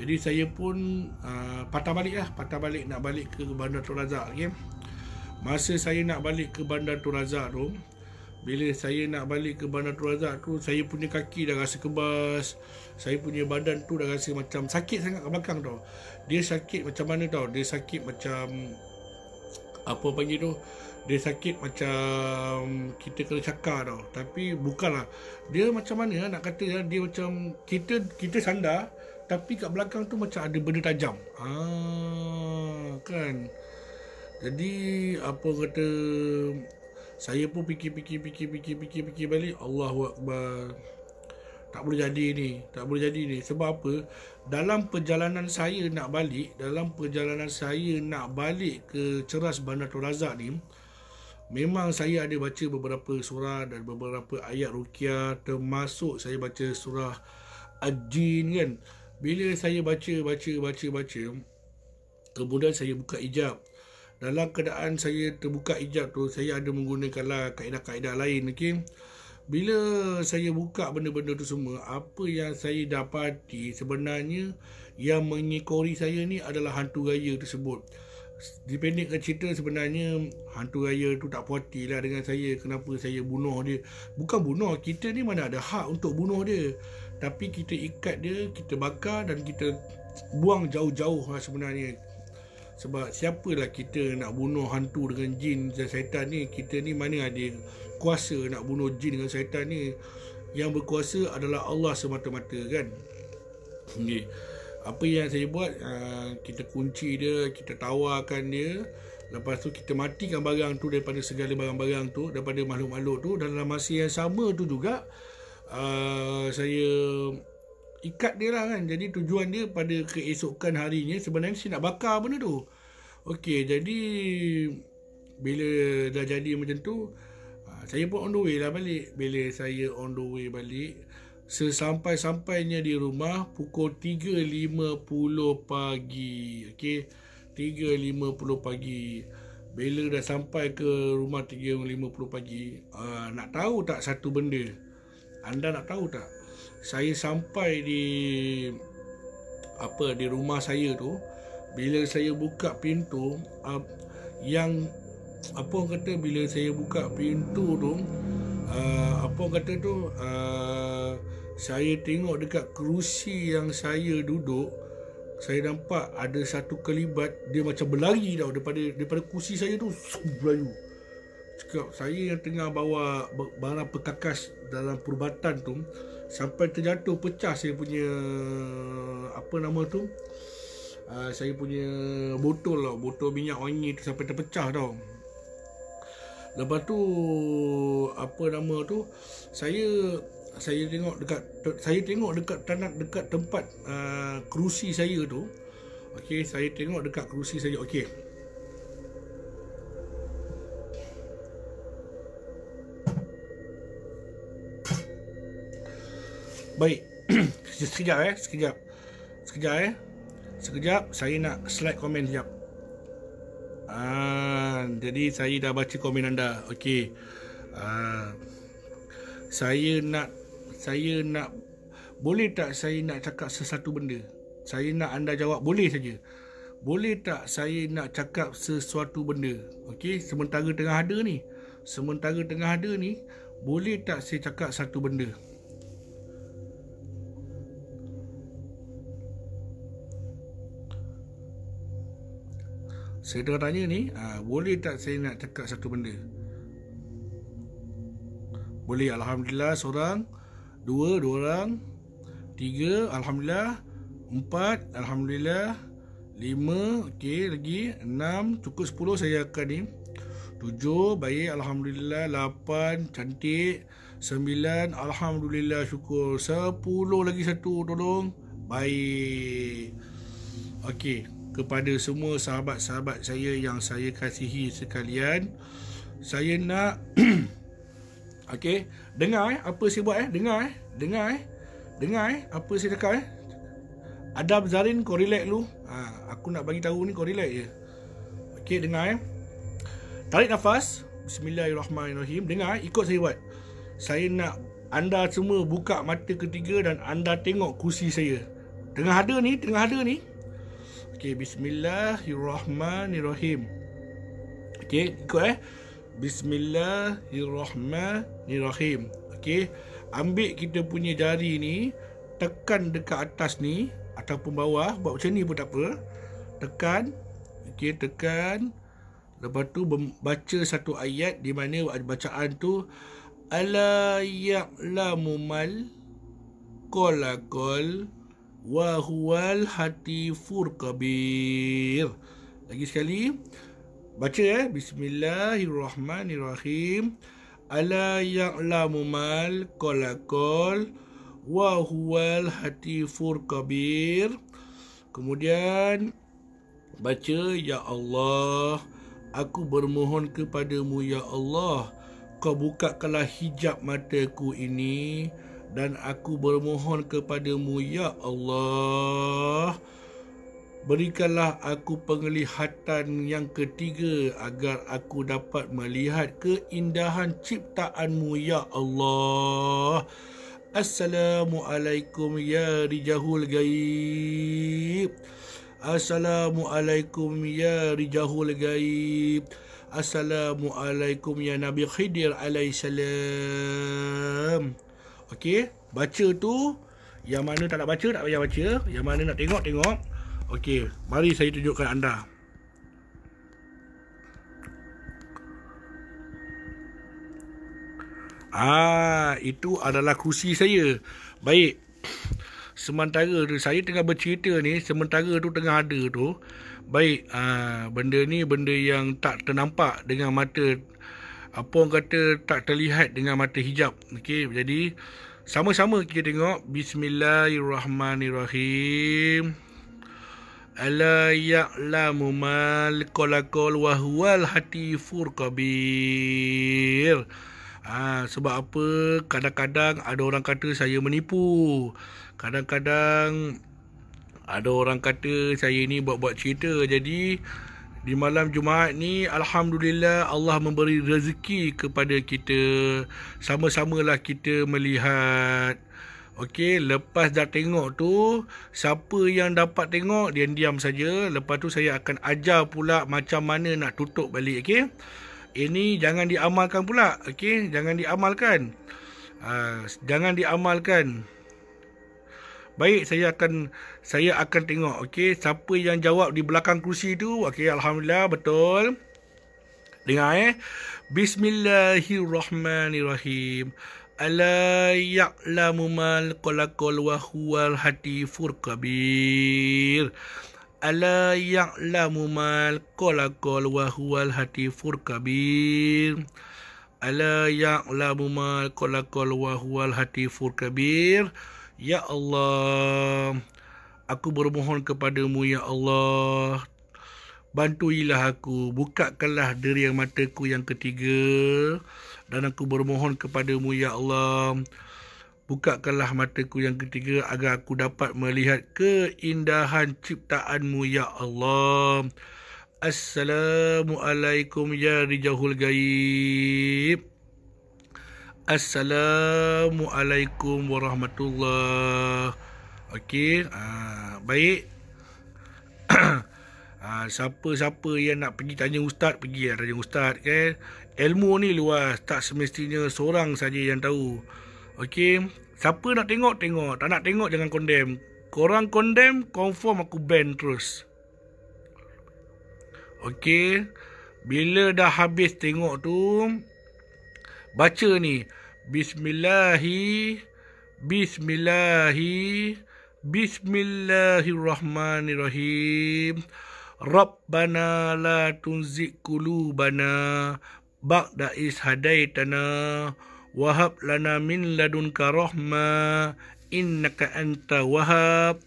Jadi saya pun ah, patah balik lah, patah balik nak balik ke Bandar Tu Razak okay? Masa saya nak balik ke Bandar Tu Razak tu bila saya nak balik ke Bandar Tu Razak tu Saya punya kaki dah rasa kebas Saya punya badan tu dah rasa macam Sakit sangat ke belakang tau Dia sakit macam mana tau Dia sakit macam Apa panggil tu Dia sakit macam Kita kena cakar tau Tapi bukanlah Dia macam mana ah, nak kata ah, Dia macam Kita kita sandar Tapi kat belakang tu macam ada benda tajam Ah kan jadi apa kata saya pun fikir fikir fikir fikir fikir fikir balik Allahu akbar tak boleh jadi ni tak boleh jadi ni sebab apa dalam perjalanan saya nak balik dalam perjalanan saya nak balik ke ceras Bandar Tun ni memang saya ada baca beberapa surah dan beberapa ayat rukyah termasuk saya baca surah ad kan bila saya baca baca baca baca kemudian saya buka ijab dalam keadaan saya terbuka hijab tu saya ada menggunakanlah kaedah-kaedah lain ok bila saya buka benda-benda tu semua apa yang saya dapati sebenarnya yang mengikori saya ni adalah hantu raya tersebut dipendekkan cerita sebenarnya hantu raya tu tak puati lah dengan saya kenapa saya bunuh dia bukan bunuh kita ni mana ada hak untuk bunuh dia tapi kita ikat dia kita bakar dan kita buang jauh-jauh lah sebenarnya sebab siapalah kita nak bunuh hantu dengan jin dan syaitan ni kita ni mana ada kuasa nak bunuh jin dengan syaitan ni yang berkuasa adalah Allah semata-mata kan okay. apa yang saya buat uh, kita kunci dia kita tawarkan dia lepas tu kita matikan barang tu daripada segala barang-barang tu daripada makhluk-makhluk tu dan dalam masa yang sama tu juga uh, saya ikat dia lah kan jadi tujuan dia pada keesokan harinya sebenarnya si nak bakar benda tu okey jadi bila dah jadi macam tu ah, saya pun on the way lah balik bila saya on the way balik sesampai-sampainya di rumah pukul 3.50 pagi okey 3.50 pagi bila dah sampai ke rumah 3.50 pagi uh, nak tahu tak satu benda anda nak tahu tak saya sampai di apa di rumah saya tu bila saya buka pintu uh, yang apa orang kata bila saya buka pintu tu uh, apa orang kata tu uh, saya tengok dekat kerusi yang saya duduk saya nampak ada satu kelibat dia macam berlari tau daripada daripada kerusi saya tu berlari cakap saya yang tengah bawa barang perkakas dalam perubatan tu sampai terjatuh pecah saya punya apa nama tu uh, saya punya botol lah botol minyak wangi tu sampai terpecah tau lepas tu apa nama tu saya saya tengok dekat saya tengok dekat tanah dekat tempat uh, kerusi saya tu okey saya tengok dekat kerusi saya okey Baik. (clears throat) sekejap eh, sekejap. Sekejap eh. Sekejap saya nak slide komen sekejap. Ah, jadi saya dah baca komen anda. Okey. Ah, saya nak saya nak boleh tak saya nak cakap sesuatu benda? Saya nak anda jawab boleh saja. Boleh tak saya nak cakap sesuatu benda? Okey, sementara tengah ada ni. Sementara tengah ada ni, boleh tak saya cakap satu benda? Saya tanya ni uh, Boleh tak saya nak cakap satu benda Boleh Alhamdulillah seorang Dua, dua orang Tiga, Alhamdulillah Empat, Alhamdulillah Lima, okey lagi Enam, cukup sepuluh saya akan ni Tujuh, baik Alhamdulillah Lapan, cantik Sembilan, Alhamdulillah syukur Sepuluh lagi satu, tolong Baik Okey kepada semua sahabat-sahabat saya yang saya kasihi sekalian saya nak (clears throat) okey dengar eh apa saya buat eh dengar eh dengar eh dengar eh apa saya cakap eh Adab Zarin kau relax dulu ha, aku nak bagi tahu ni kau relax je okey dengar eh tarik nafas bismillahirrahmanirrahim dengar eh ikut saya buat saya nak anda semua buka mata ketiga dan anda tengok kursi saya tengah ada ni tengah ada ni Okey, bismillahirrahmanirrahim. Okey, ikut eh. Bismillahirrahmanirrahim. Okey, ambil kita punya jari ni, tekan dekat atas ni ataupun bawah, buat macam ni pun tak apa. Tekan. Okey, tekan. Lepas tu baca satu ayat di mana bacaan tu ala ya'lamu mal qala qala wa huwal hatifur kabir lagi sekali baca eh bismillahirrahmanirrahim ala ya'lamu mal kolakol. wa huwal hatifur kabir kemudian baca ya Allah aku bermohon kepadamu ya Allah kau bukakanlah hijab mataku ini dan aku bermohon kepadamu ya Allah berikanlah aku penglihatan yang ketiga agar aku dapat melihat keindahan ciptaanmu ya Allah Assalamualaikum ya Rijahul Gaib Assalamualaikum ya Rijahul Gaib Assalamualaikum ya Nabi Khidir alaihissalam salam Okey, baca tu yang mana tak nak baca tak payah baca, yang mana nak tengok tengok. Okey, mari saya tunjukkan anda. Ah, itu adalah kursi saya. Baik. Sementara tu saya tengah bercerita ni, sementara tu tengah ada tu. Baik, ah, benda ni benda yang tak ternampak dengan mata apa orang kata tak terlihat dengan mata hijab okey jadi sama-sama kita tengok bismillahirrahmanirrahim ala ya'lamu mal qalaqal wa huwal hatifur kabir ha, sebab apa kadang-kadang ada orang kata saya menipu kadang-kadang ada orang kata saya ni buat-buat cerita jadi di malam Jumaat ni Alhamdulillah Allah memberi rezeki kepada kita Sama-samalah kita melihat Okey, lepas dah tengok tu Siapa yang dapat tengok Dia diam saja. Lepas tu saya akan ajar pula Macam mana nak tutup balik Okey Ini jangan diamalkan pula Okey, jangan diamalkan uh, Jangan diamalkan Baik, saya akan saya akan tengok okay. siapa yang jawab di belakang kursi tu Okay, alhamdulillah betul dengar eh bismillahirrahmanirrahim ala ya'lamu mal qalaqal wa hati hatifur kabir ala ya'lamu mal qalaqal wa hati hatifur kabir ala ya'lamu mal qalaqal wa huwal hatifur kabir ya allah Aku bermohon kepadamu ya Allah Bantuilah aku Bukakanlah deria mataku yang ketiga Dan aku bermohon kepadamu ya Allah Bukakanlah mataku yang ketiga Agar aku dapat melihat keindahan ciptaanmu ya Allah Assalamualaikum ya Rijahul Gaib Assalamualaikum warahmatullahi Okey, ah, baik. (coughs) Ah, siapa-siapa yang nak pergi tanya ustaz, pergi lah tanya ustaz kan. Ilmu ni luas, tak semestinya seorang saja yang tahu. Okey, siapa nak tengok tengok, tak nak tengok jangan condemn. Korang condemn, confirm aku ban terus. Okey, bila dah habis tengok tu baca ni bismillahi bismillahi Bismillahirrahmanirrahim. Rabbana la tunzik kulubana ba'da is hadaitana wa hab lana min ladunka rahma innaka anta wahab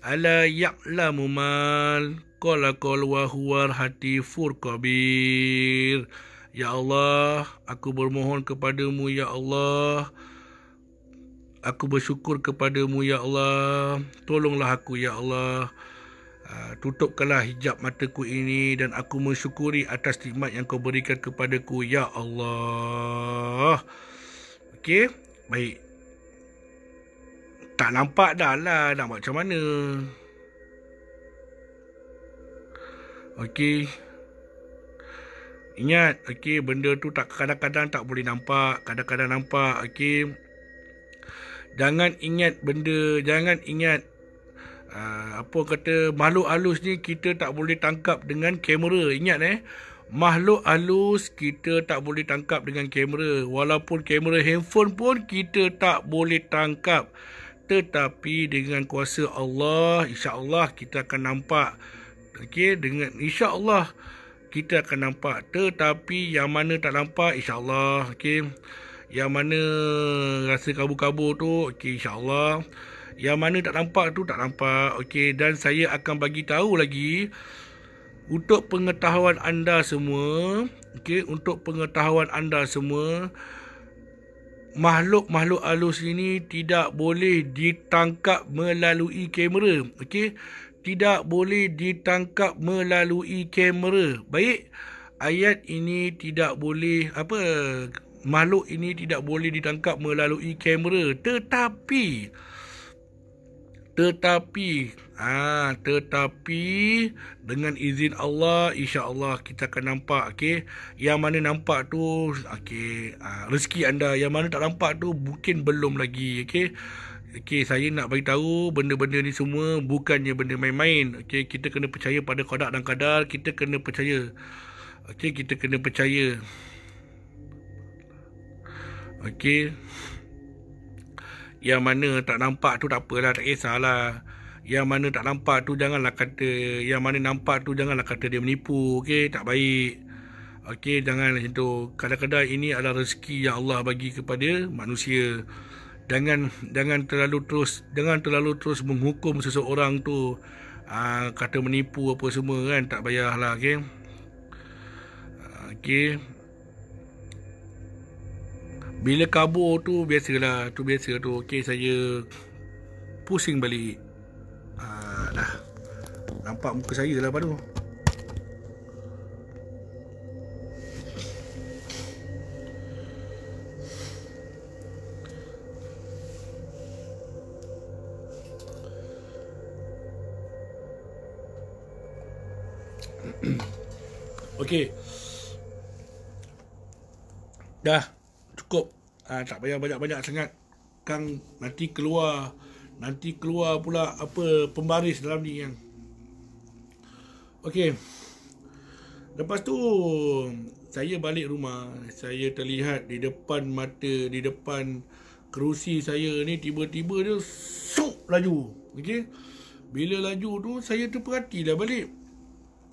ala ya'lamu mal qalaqal wa huwar hati furqabir ya allah aku bermohon kepadamu ya allah aku bersyukur kepadamu ya Allah tolonglah aku ya Allah ah, tutupkanlah hijab mataku ini dan aku mensyukuri atas nikmat yang kau berikan kepadaku ya Allah okey baik tak nampak dah lah nak buat macam mana okey Ingat, okey, benda tu tak kadang-kadang tak boleh nampak, kadang-kadang nampak, okey jangan ingat benda jangan ingat uh, apa kata makhluk halus ni kita tak boleh tangkap dengan kamera ingat eh makhluk halus kita tak boleh tangkap dengan kamera walaupun kamera handphone pun kita tak boleh tangkap tetapi dengan kuasa Allah insya-Allah kita akan nampak Okay, dengan insya-Allah kita akan nampak tetapi yang mana tak nampak insya-Allah Okay. Yang mana rasa kabur-kabur tu Okay insyaAllah Yang mana tak nampak tu tak nampak Okay dan saya akan bagi tahu lagi Untuk pengetahuan anda semua Okay untuk pengetahuan anda semua Makhluk-makhluk alus ini tidak boleh ditangkap melalui kamera Okay tidak boleh ditangkap melalui kamera. Baik, ayat ini tidak boleh apa makhluk ini tidak boleh ditangkap melalui kamera tetapi tetapi ah ha, tetapi dengan izin Allah insya-Allah kita akan nampak okey yang mana nampak tu okey ha, rezeki anda yang mana tak nampak tu mungkin belum lagi okey okey saya nak bagi tahu benda-benda ni semua bukannya benda main-main okey kita kena percaya pada qada dan qadar kita kena percaya okey kita kena percaya Okey. Yang mana tak nampak tu tak apalah, tak kisahlah. Yang mana tak nampak tu janganlah kata, yang mana nampak tu janganlah kata dia menipu, okey, tak baik. Okey, jangan macam tu. Kadang-kadang ini adalah rezeki yang Allah bagi kepada manusia. Jangan jangan terlalu terus, jangan terlalu terus menghukum seseorang tu aa, ah, kata menipu apa semua kan, tak payahlah, okey. Ah, okey. Bila kabur tu biasalah Tu biasa tu Okay saya Pusing balik Haa ah, dah Nampak muka saya lah padu Okay Dah cukup uh, tak payah banyak-banyak sangat kang nanti keluar nanti keluar pula apa pembaris dalam ni yang okey lepas tu saya balik rumah saya terlihat di depan mata di depan kerusi saya ni tiba-tiba dia sup laju okey bila laju tu saya tu terperatilah balik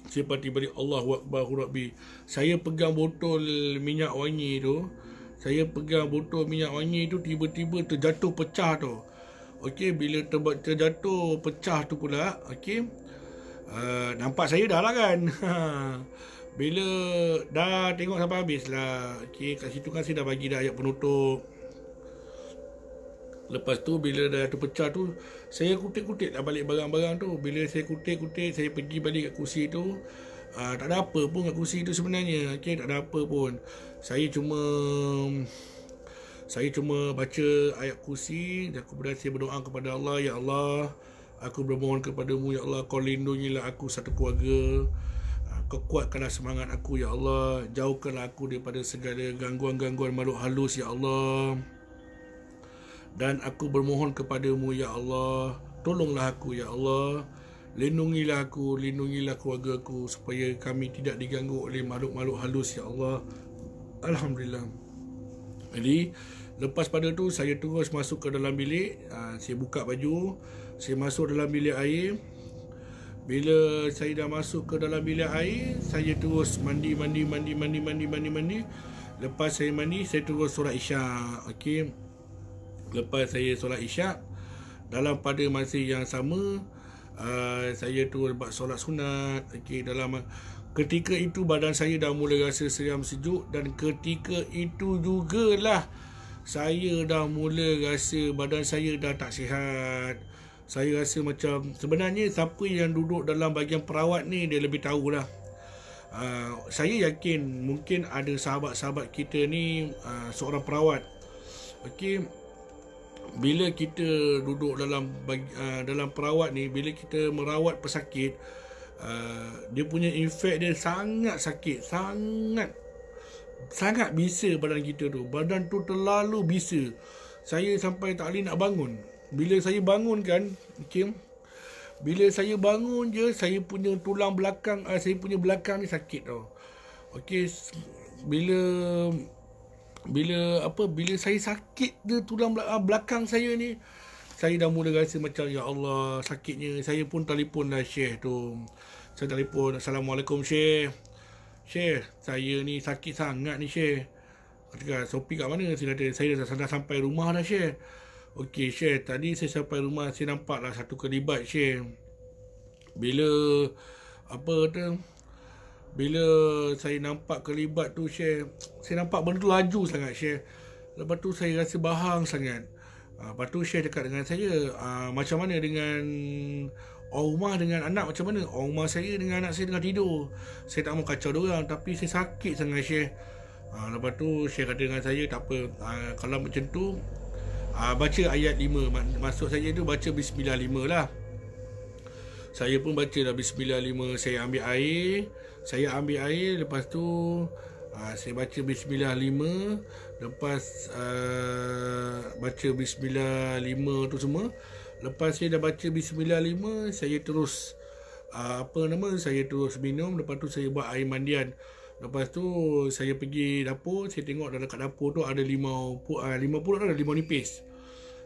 saya parti balik Allah Rabbi saya pegang botol minyak wangi tu saya pegang botol minyak wangi tu tiba-tiba terjatuh pecah tu okey bila ter- terjatuh pecah tu pula okey uh, nampak saya dah lah kan (laughs) bila dah tengok sampai habis lah okey kat situ kan saya dah bagi dah ayat penutup Lepas tu bila dah tu pecah tu Saya kutik-kutik lah balik barang-barang tu Bila saya kutik-kutik, Saya pergi balik kat kursi tu aa, ah, Tak ada apa pun kat kursi tu sebenarnya okay, Tak ada apa pun saya cuma saya cuma baca ayat kursi dan aku berhasil berdoa kepada Allah Ya Allah aku bermohon kepadamu Ya Allah kau lindungilah aku satu keluarga ah, kau kuatkanlah semangat aku Ya Allah jauhkanlah aku daripada segala gangguan-gangguan makhluk halus Ya Allah dan aku bermohon kepadamu Ya Allah tolonglah aku Ya Allah lindungilah aku lindungilah keluarga aku supaya kami tidak diganggu oleh makhluk-makhluk halus Ya Allah Alhamdulillah. Jadi lepas pada tu saya terus masuk ke dalam bilik, ah, saya buka baju, saya masuk dalam bilik air. Bila saya dah masuk ke dalam bilik air, saya terus mandi mandi mandi mandi mandi mandi mandi. Lepas saya mandi, saya terus solat Isyak. Okey. Lepas saya solat Isyak, dalam pada masa yang sama, uh, saya terus buat solat sunat. Okey, dalam Ketika itu badan saya dah mula rasa seram sejuk dan ketika itu juga lah saya dah mula rasa badan saya dah tak sihat. Saya rasa macam sebenarnya siapa yang duduk dalam bagian perawat ni dia lebih tahulah. Uh, saya yakin mungkin ada sahabat-sahabat kita ni uh, seorang perawat. Okey bila kita duduk dalam uh, dalam perawat ni bila kita merawat pesakit Eh, dia punya efek dia sangat sakit sangat sangat bisa badan kita tu badan tu terlalu bisa saya sampai tak boleh nak bangun bila saya bangun kan okay, bila saya bangun je saya punya tulang belakang uh, saya punya belakang ni sakit tau okey bila bila apa bila saya sakit dia tulang belakang, ah, belakang saya ni saya dah mula rasa macam ya Allah sakitnya saya pun telefon dah Syekh tu saya telefon Assalamualaikum Syekh Syekh saya ni sakit sangat ni Syekh Kata Sopi kat mana saya kata saya dah, dah sampai rumah dah Syekh Okey Syekh tadi saya sampai rumah saya nampak lah satu kelibat Syekh Bila apa tu bila saya nampak kelibat tu Syekh saya nampak benda tu laju sangat Syekh Lepas tu saya rasa bahang sangat Ah, lepas tu share dekat dengan saya uh, Macam mana dengan Orang rumah dengan anak macam mana Orang rumah saya dengan anak saya tengah tidur Saya tak mau kacau orang Tapi saya sakit sangat share uh, ah, Lepas tu share kata dengan saya Tak apa uh, Kalau macam tu uh, Baca ayat 5 Maksud saya tu baca bismillah 5 lah Saya pun baca lah bismillah 5 Saya ambil air Saya ambil air Lepas tu uh, Saya baca bismillah Lepas uh, baca bismillah 5 tu semua Lepas saya dah baca bismillah 5 Saya terus uh, Apa nama Saya terus minum Lepas tu saya buat air mandian Lepas tu saya pergi dapur Saya tengok dalam kat dapur tu ada limau uh, lima purut ada limau nipis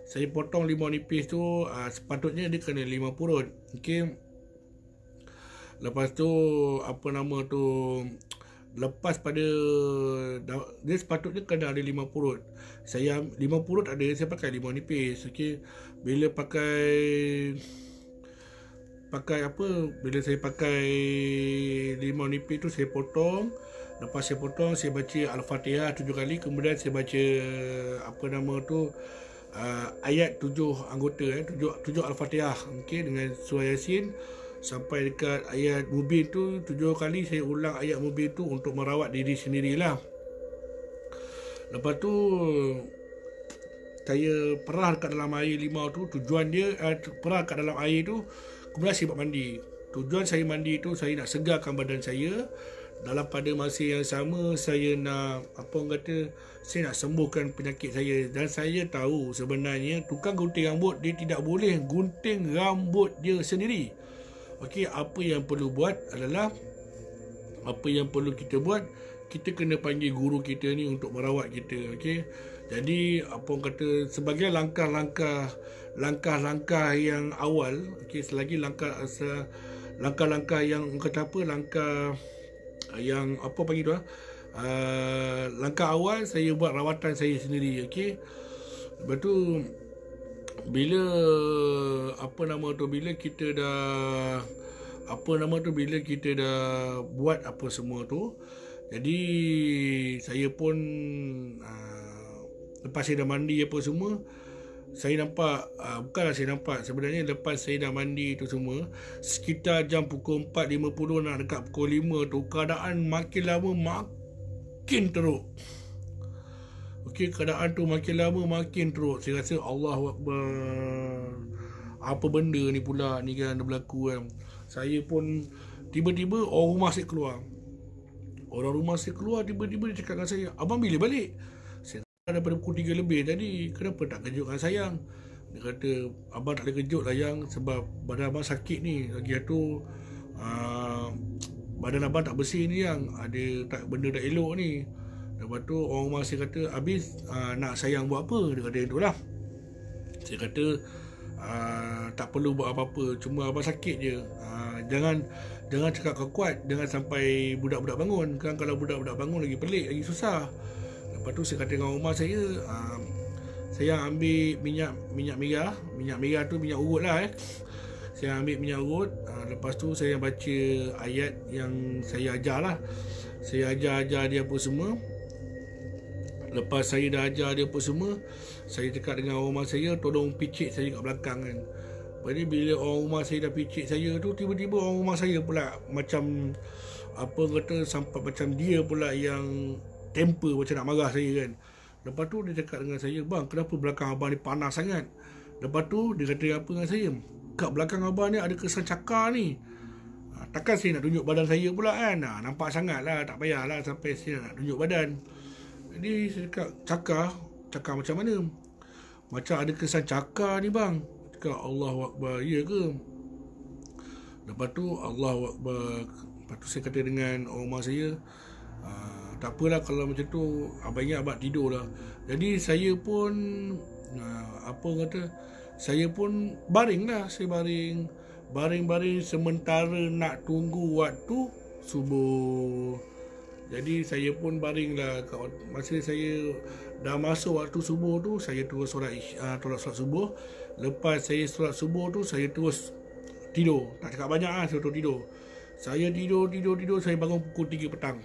Saya potong limau nipis tu uh, Sepatutnya dia kena lima purut Okay Lepas tu apa nama tu lepas pada dia sepatutnya kena ada lima purut saya lima purut ada saya pakai lima nipis okay. bila pakai pakai apa bila saya pakai lima nipis tu saya potong lepas saya potong saya baca al-fatihah tujuh kali kemudian saya baca apa nama tu uh, ayat tujuh anggota eh tujuh 7 al-fatihah okay dengan surah yasin sampai dekat ayat mubin tu tujuh kali saya ulang ayat mubin tu untuk merawat diri sendirilah lepas tu saya perah kat dalam air limau tu tujuan dia eh, perah kat dalam air tu kemudian saya buat mandi tujuan saya mandi tu saya nak segarkan badan saya dalam pada masa yang sama saya nak apa orang kata saya nak sembuhkan penyakit saya dan saya tahu sebenarnya tukang gunting rambut dia tidak boleh gunting rambut dia sendiri Okey, apa yang perlu buat adalah apa yang perlu kita buat, kita kena panggil guru kita ni untuk merawat kita, okey. Jadi apa orang kata sebagai langkah-langkah langkah-langkah yang awal, okey selagi langkah asal langkah-langkah yang kata apa langkah yang apa panggil tu ah uh, langkah awal saya buat rawatan saya sendiri okey betul bila apa nama tu bila kita dah apa nama tu bila kita dah buat apa semua tu jadi saya pun aa, ah, lepas saya dah mandi apa semua saya nampak aa, ah, bukanlah saya nampak sebenarnya lepas saya dah mandi tu semua sekitar jam pukul 4.50 nak dekat pukul 5 tu keadaan makin lama makin teruk Okey, keadaan tu makin lama makin teruk. Saya rasa Allahu Apa benda ni pula ni kan dah berlaku kan. Saya pun tiba-tiba orang rumah saya keluar. Orang rumah saya keluar tiba-tiba dia cakap dengan saya, "Abang bila balik?" Saya daripada pukul 3 lebih tadi. Kenapa tak kan sayang? Dia kata, "Abang tak ada kejut sayang lah, sebab badan abang sakit ni. Lagi tu ah, badan abang tak bersih ni yang ada tak benda tak elok ni." Lepas tu orang rumah saya kata Habis uh, nak sayang buat apa Dia kata yang tu lah Saya kata uh, Tak perlu buat apa-apa Cuma abang sakit je uh, Jangan Jangan cakap kau kuat Jangan sampai budak-budak bangun Kan kalau budak-budak bangun lagi pelik Lagi susah Lepas tu saya kata dengan rumah saya uh, Saya ambil minyak minyak merah Minyak merah tu minyak urut lah eh saya ambil minyak urut Lepas tu saya baca ayat yang saya ajar lah saya ajar-ajar dia apa semua Lepas saya dah ajar dia pun semua Saya cakap dengan orang rumah saya Tolong picit saya kat belakang kan Jadi bila orang rumah saya dah picit saya tu Tiba-tiba orang rumah saya pula Macam Apa kata Sampai macam dia pula yang Temper macam nak marah saya kan Lepas tu dia cakap dengan saya Bang kenapa belakang abang ni panas sangat Lepas tu dia kata apa dengan saya Kat belakang abang ni ada kesan cakar ni ha, Takkan saya nak tunjuk badan saya pula kan ha, Nampak sangat lah tak payahlah Sampai saya nak tunjuk badan jadi saya cakap cakar, cakar macam mana? Macam ada kesan cakar ni bang. Cakap Allah wakbar iya ke? Lepas tu Allah wakbar lepas tu saya kata dengan orang saya, ah, tak apalah kalau macam tu abang ingat abang tidur lah. Jadi saya pun ah, apa kata saya pun baring lah saya baring baring-baring sementara nak tunggu waktu subuh jadi saya pun baringlah masa saya dah masuk waktu subuh tu saya terus solat uh, tolak solat subuh. Lepas saya solat subuh tu saya terus tidur. Tak cakap banyak ah saya terus tidur. Saya tidur tidur tidur saya bangun pukul 3 petang.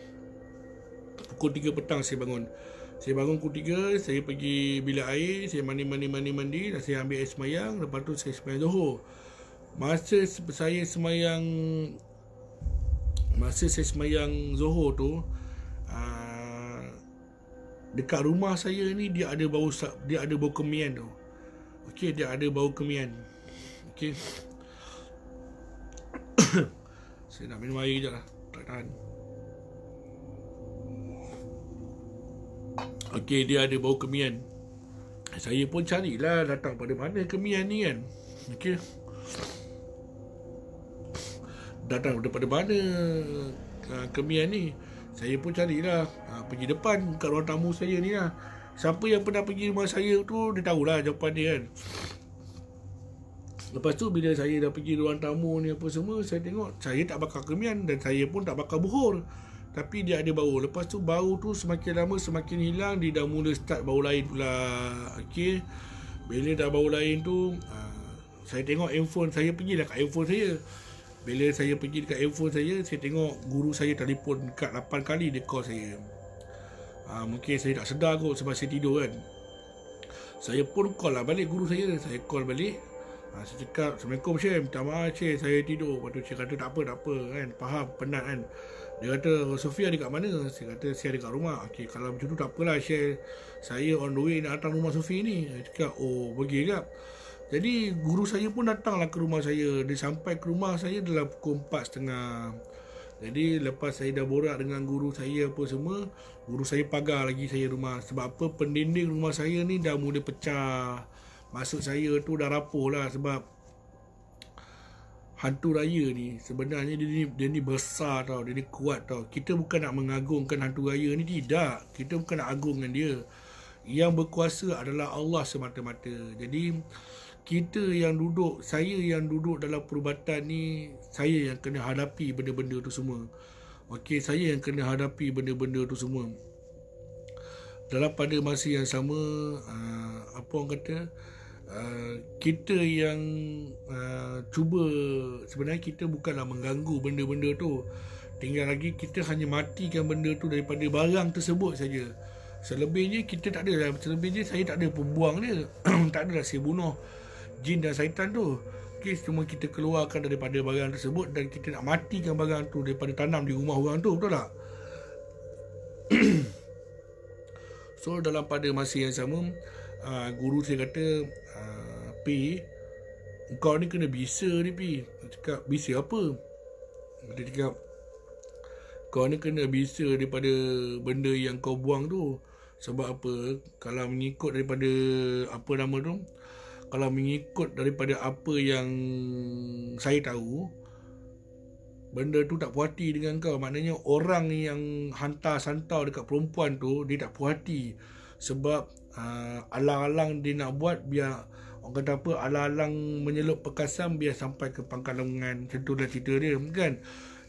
Pukul 3 petang saya bangun. Saya bangun pukul 3, saya pergi bilik air, saya mandi mandi mandi mandi dan saya ambil air semayang. Lepas tu saya semayang Zuhur. Masa saya semayang Masa saya semayang Zohor tu uh, Dekat rumah saya ni Dia ada bau dia ada bau kemian tu okay dia ada bau kemian okay (coughs) Saya nak minum air je lah Tak tahan Okey dia ada bau kemian Saya pun carilah Datang pada mana kemian ni kan Okey datang daripada mana uh, kemian ni saya pun carilah uh, pergi depan kat ruang tamu saya ni lah siapa yang pernah pergi rumah saya tu dia tahulah jawapan dia kan lepas tu bila saya dah pergi ruang tamu ni apa semua saya tengok saya tak bakar kemian dan saya pun tak bakar buhur tapi dia ada bau lepas tu bau tu semakin lama semakin hilang dia dah mula start bau lain pula ok bila dah bau lain tu uh, saya tengok handphone saya pergilah kat handphone saya bila saya pergi dekat earphone saya Saya tengok guru saya telefon dekat 8 kali dia call saya ha, Mungkin saya tak sedar kot sebab saya tidur kan Saya pun call lah balik guru saya Saya call balik ha, Saya cakap Assalamualaikum Syekh Minta maaf Syekh saya tidur Lepas tu Syekh kata tak apa tak apa kan Faham penat kan Dia kata oh, Sofia kat mana Saya kata saya kat rumah okay, Kalau macam tu tak apalah Syekh Saya on the way nak datang rumah Sofia ni Saya cakap oh pergi kat jadi guru saya pun datanglah ke rumah saya. Dia sampai ke rumah saya dalam pukul setengah. Jadi lepas saya dah borak dengan guru saya apa semua, guru saya pagar lagi saya rumah. Sebab apa pendinding rumah saya ni dah mula pecah. Maksud saya tu dah rapuh lah sebab hantu raya ni sebenarnya dia ni, dia ni besar tau. Dia ni kuat tau. Kita bukan nak mengagungkan hantu raya ni. Tidak. Kita bukan nak agungkan dia. Yang berkuasa adalah Allah semata-mata. Jadi kita yang duduk saya yang duduk dalam perubatan ni saya yang kena hadapi benda-benda tu semua okey saya yang kena hadapi benda-benda tu semua dalam pada masa yang sama uh, apa orang kata uh, kita yang uh, cuba sebenarnya kita bukanlah mengganggu benda-benda tu tinggal lagi kita hanya matikan benda tu daripada barang tersebut saja selebihnya kita tak ada lah. selebihnya saya tak ada pembuang dia (clears throat) tak adalah saya bunuh jin dan syaitan tu Okay, cuma kita keluarkan daripada barang tersebut Dan kita nak matikan barang tu Daripada tanam di rumah orang tu, betul tak? (clears throat) so, dalam pada masa yang sama uh, Guru saya kata uh, ah, P Kau ni kena bisa ni P Dia cakap, bisa apa? Dia cakap Kau ni kena bisa daripada Benda yang kau buang tu Sebab apa? Kalau mengikut daripada Apa nama tu? kalau mengikut daripada apa yang saya tahu benda tu tak puati dengan kau maknanya orang yang hantar santau dekat perempuan tu dia tak puati sebab uh, alang-alang dia nak buat biar orang kata apa alang-alang menyelup perkasam biar sampai ke pangkalungan tentulah cerita dia kan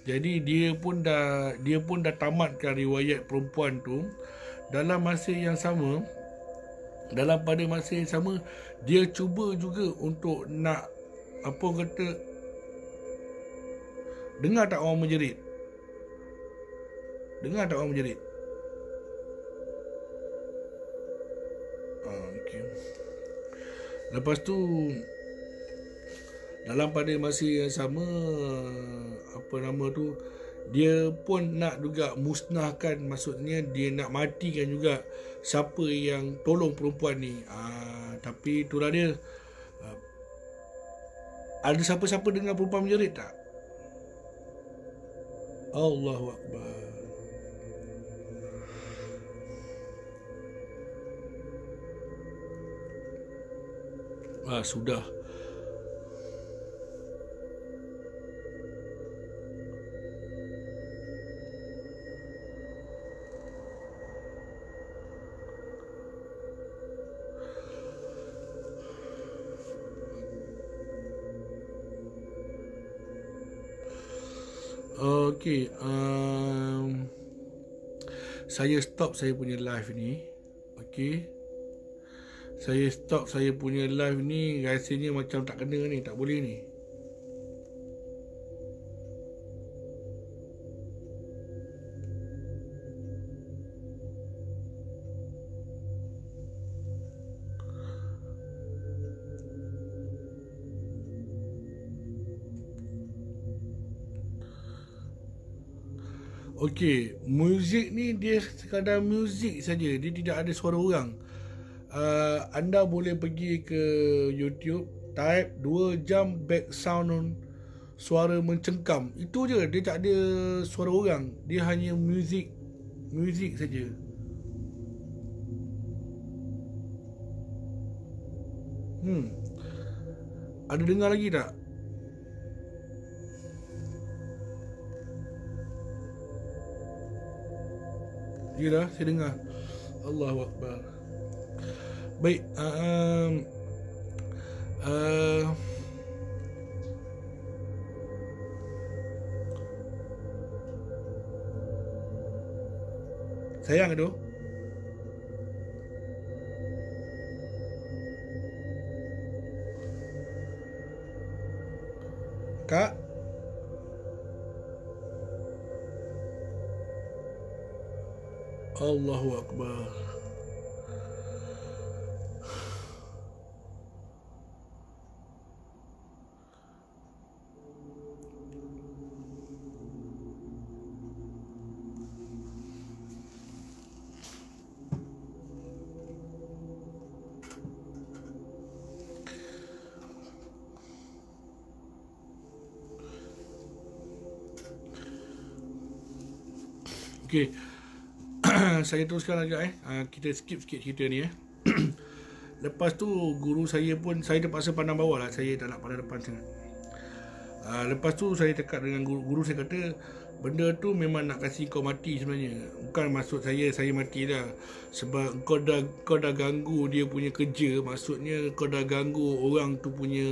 jadi dia pun dah dia pun dah tamatkan riwayat perempuan tu dalam masa yang sama dalam pada masa yang sama dia cuba juga untuk nak apa kata dengar tak orang menjerit dengar tak orang menjerit ah, okay. lepas tu dalam pada masa yang sama apa nama tu dia pun nak juga musnahkan maksudnya dia nak matikan juga siapa yang tolong perempuan ni ha, tapi itulah dia ha, ada siapa-siapa dengar perempuan menjerit tak Allahu Akbar Ah, sudah Okay, Um, saya stop saya punya live ni. Okay, Saya stop saya punya live ni. Rasanya macam tak kena ni. Tak boleh ni. Okey, muzik ni dia sekadar muzik saja. Dia tidak ada suara orang. Uh, anda boleh pergi ke YouTube type 2 jam back sound on suara mencengkam. Itu je, dia tak ada suara orang. Dia hanya muzik muzik saja. Hmm. Ada dengar lagi tak? Yelah saya dengar Allahu Akbar Baik uh, um, uh, Sayang aduh Allahu Akbar. saya teruskan lagi eh. Uh, kita skip sikit cerita ni eh. (clears throat) Lepas tu guru saya pun saya terpaksa pandang bawah lah. Saya tak nak pandang depan sangat. Uh, lepas tu saya cakap dengan guru, guru saya kata benda tu memang nak kasi kau mati sebenarnya. Bukan maksud saya saya mati dah. Sebab kau dah kau dah ganggu dia punya kerja. Maksudnya kau dah ganggu orang tu punya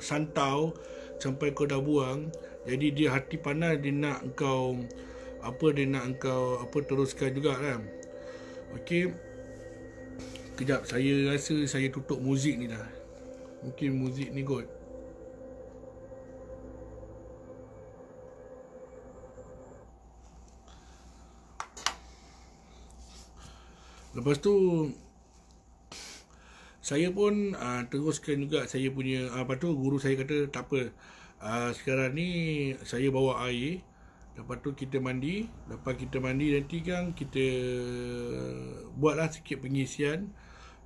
santau sampai kau dah buang. Jadi dia hati panas dia nak kau apa dia nak engkau apa teruskan juga kan okey kejap saya rasa saya tutup muzik ni dah mungkin muzik ni kot lepas tu saya pun uh, teruskan juga saya punya uh, apa tu guru saya kata tak apa uh, sekarang ni saya bawa air Lepas tu kita mandi Lepas kita mandi nanti kan kita Buatlah sikit pengisian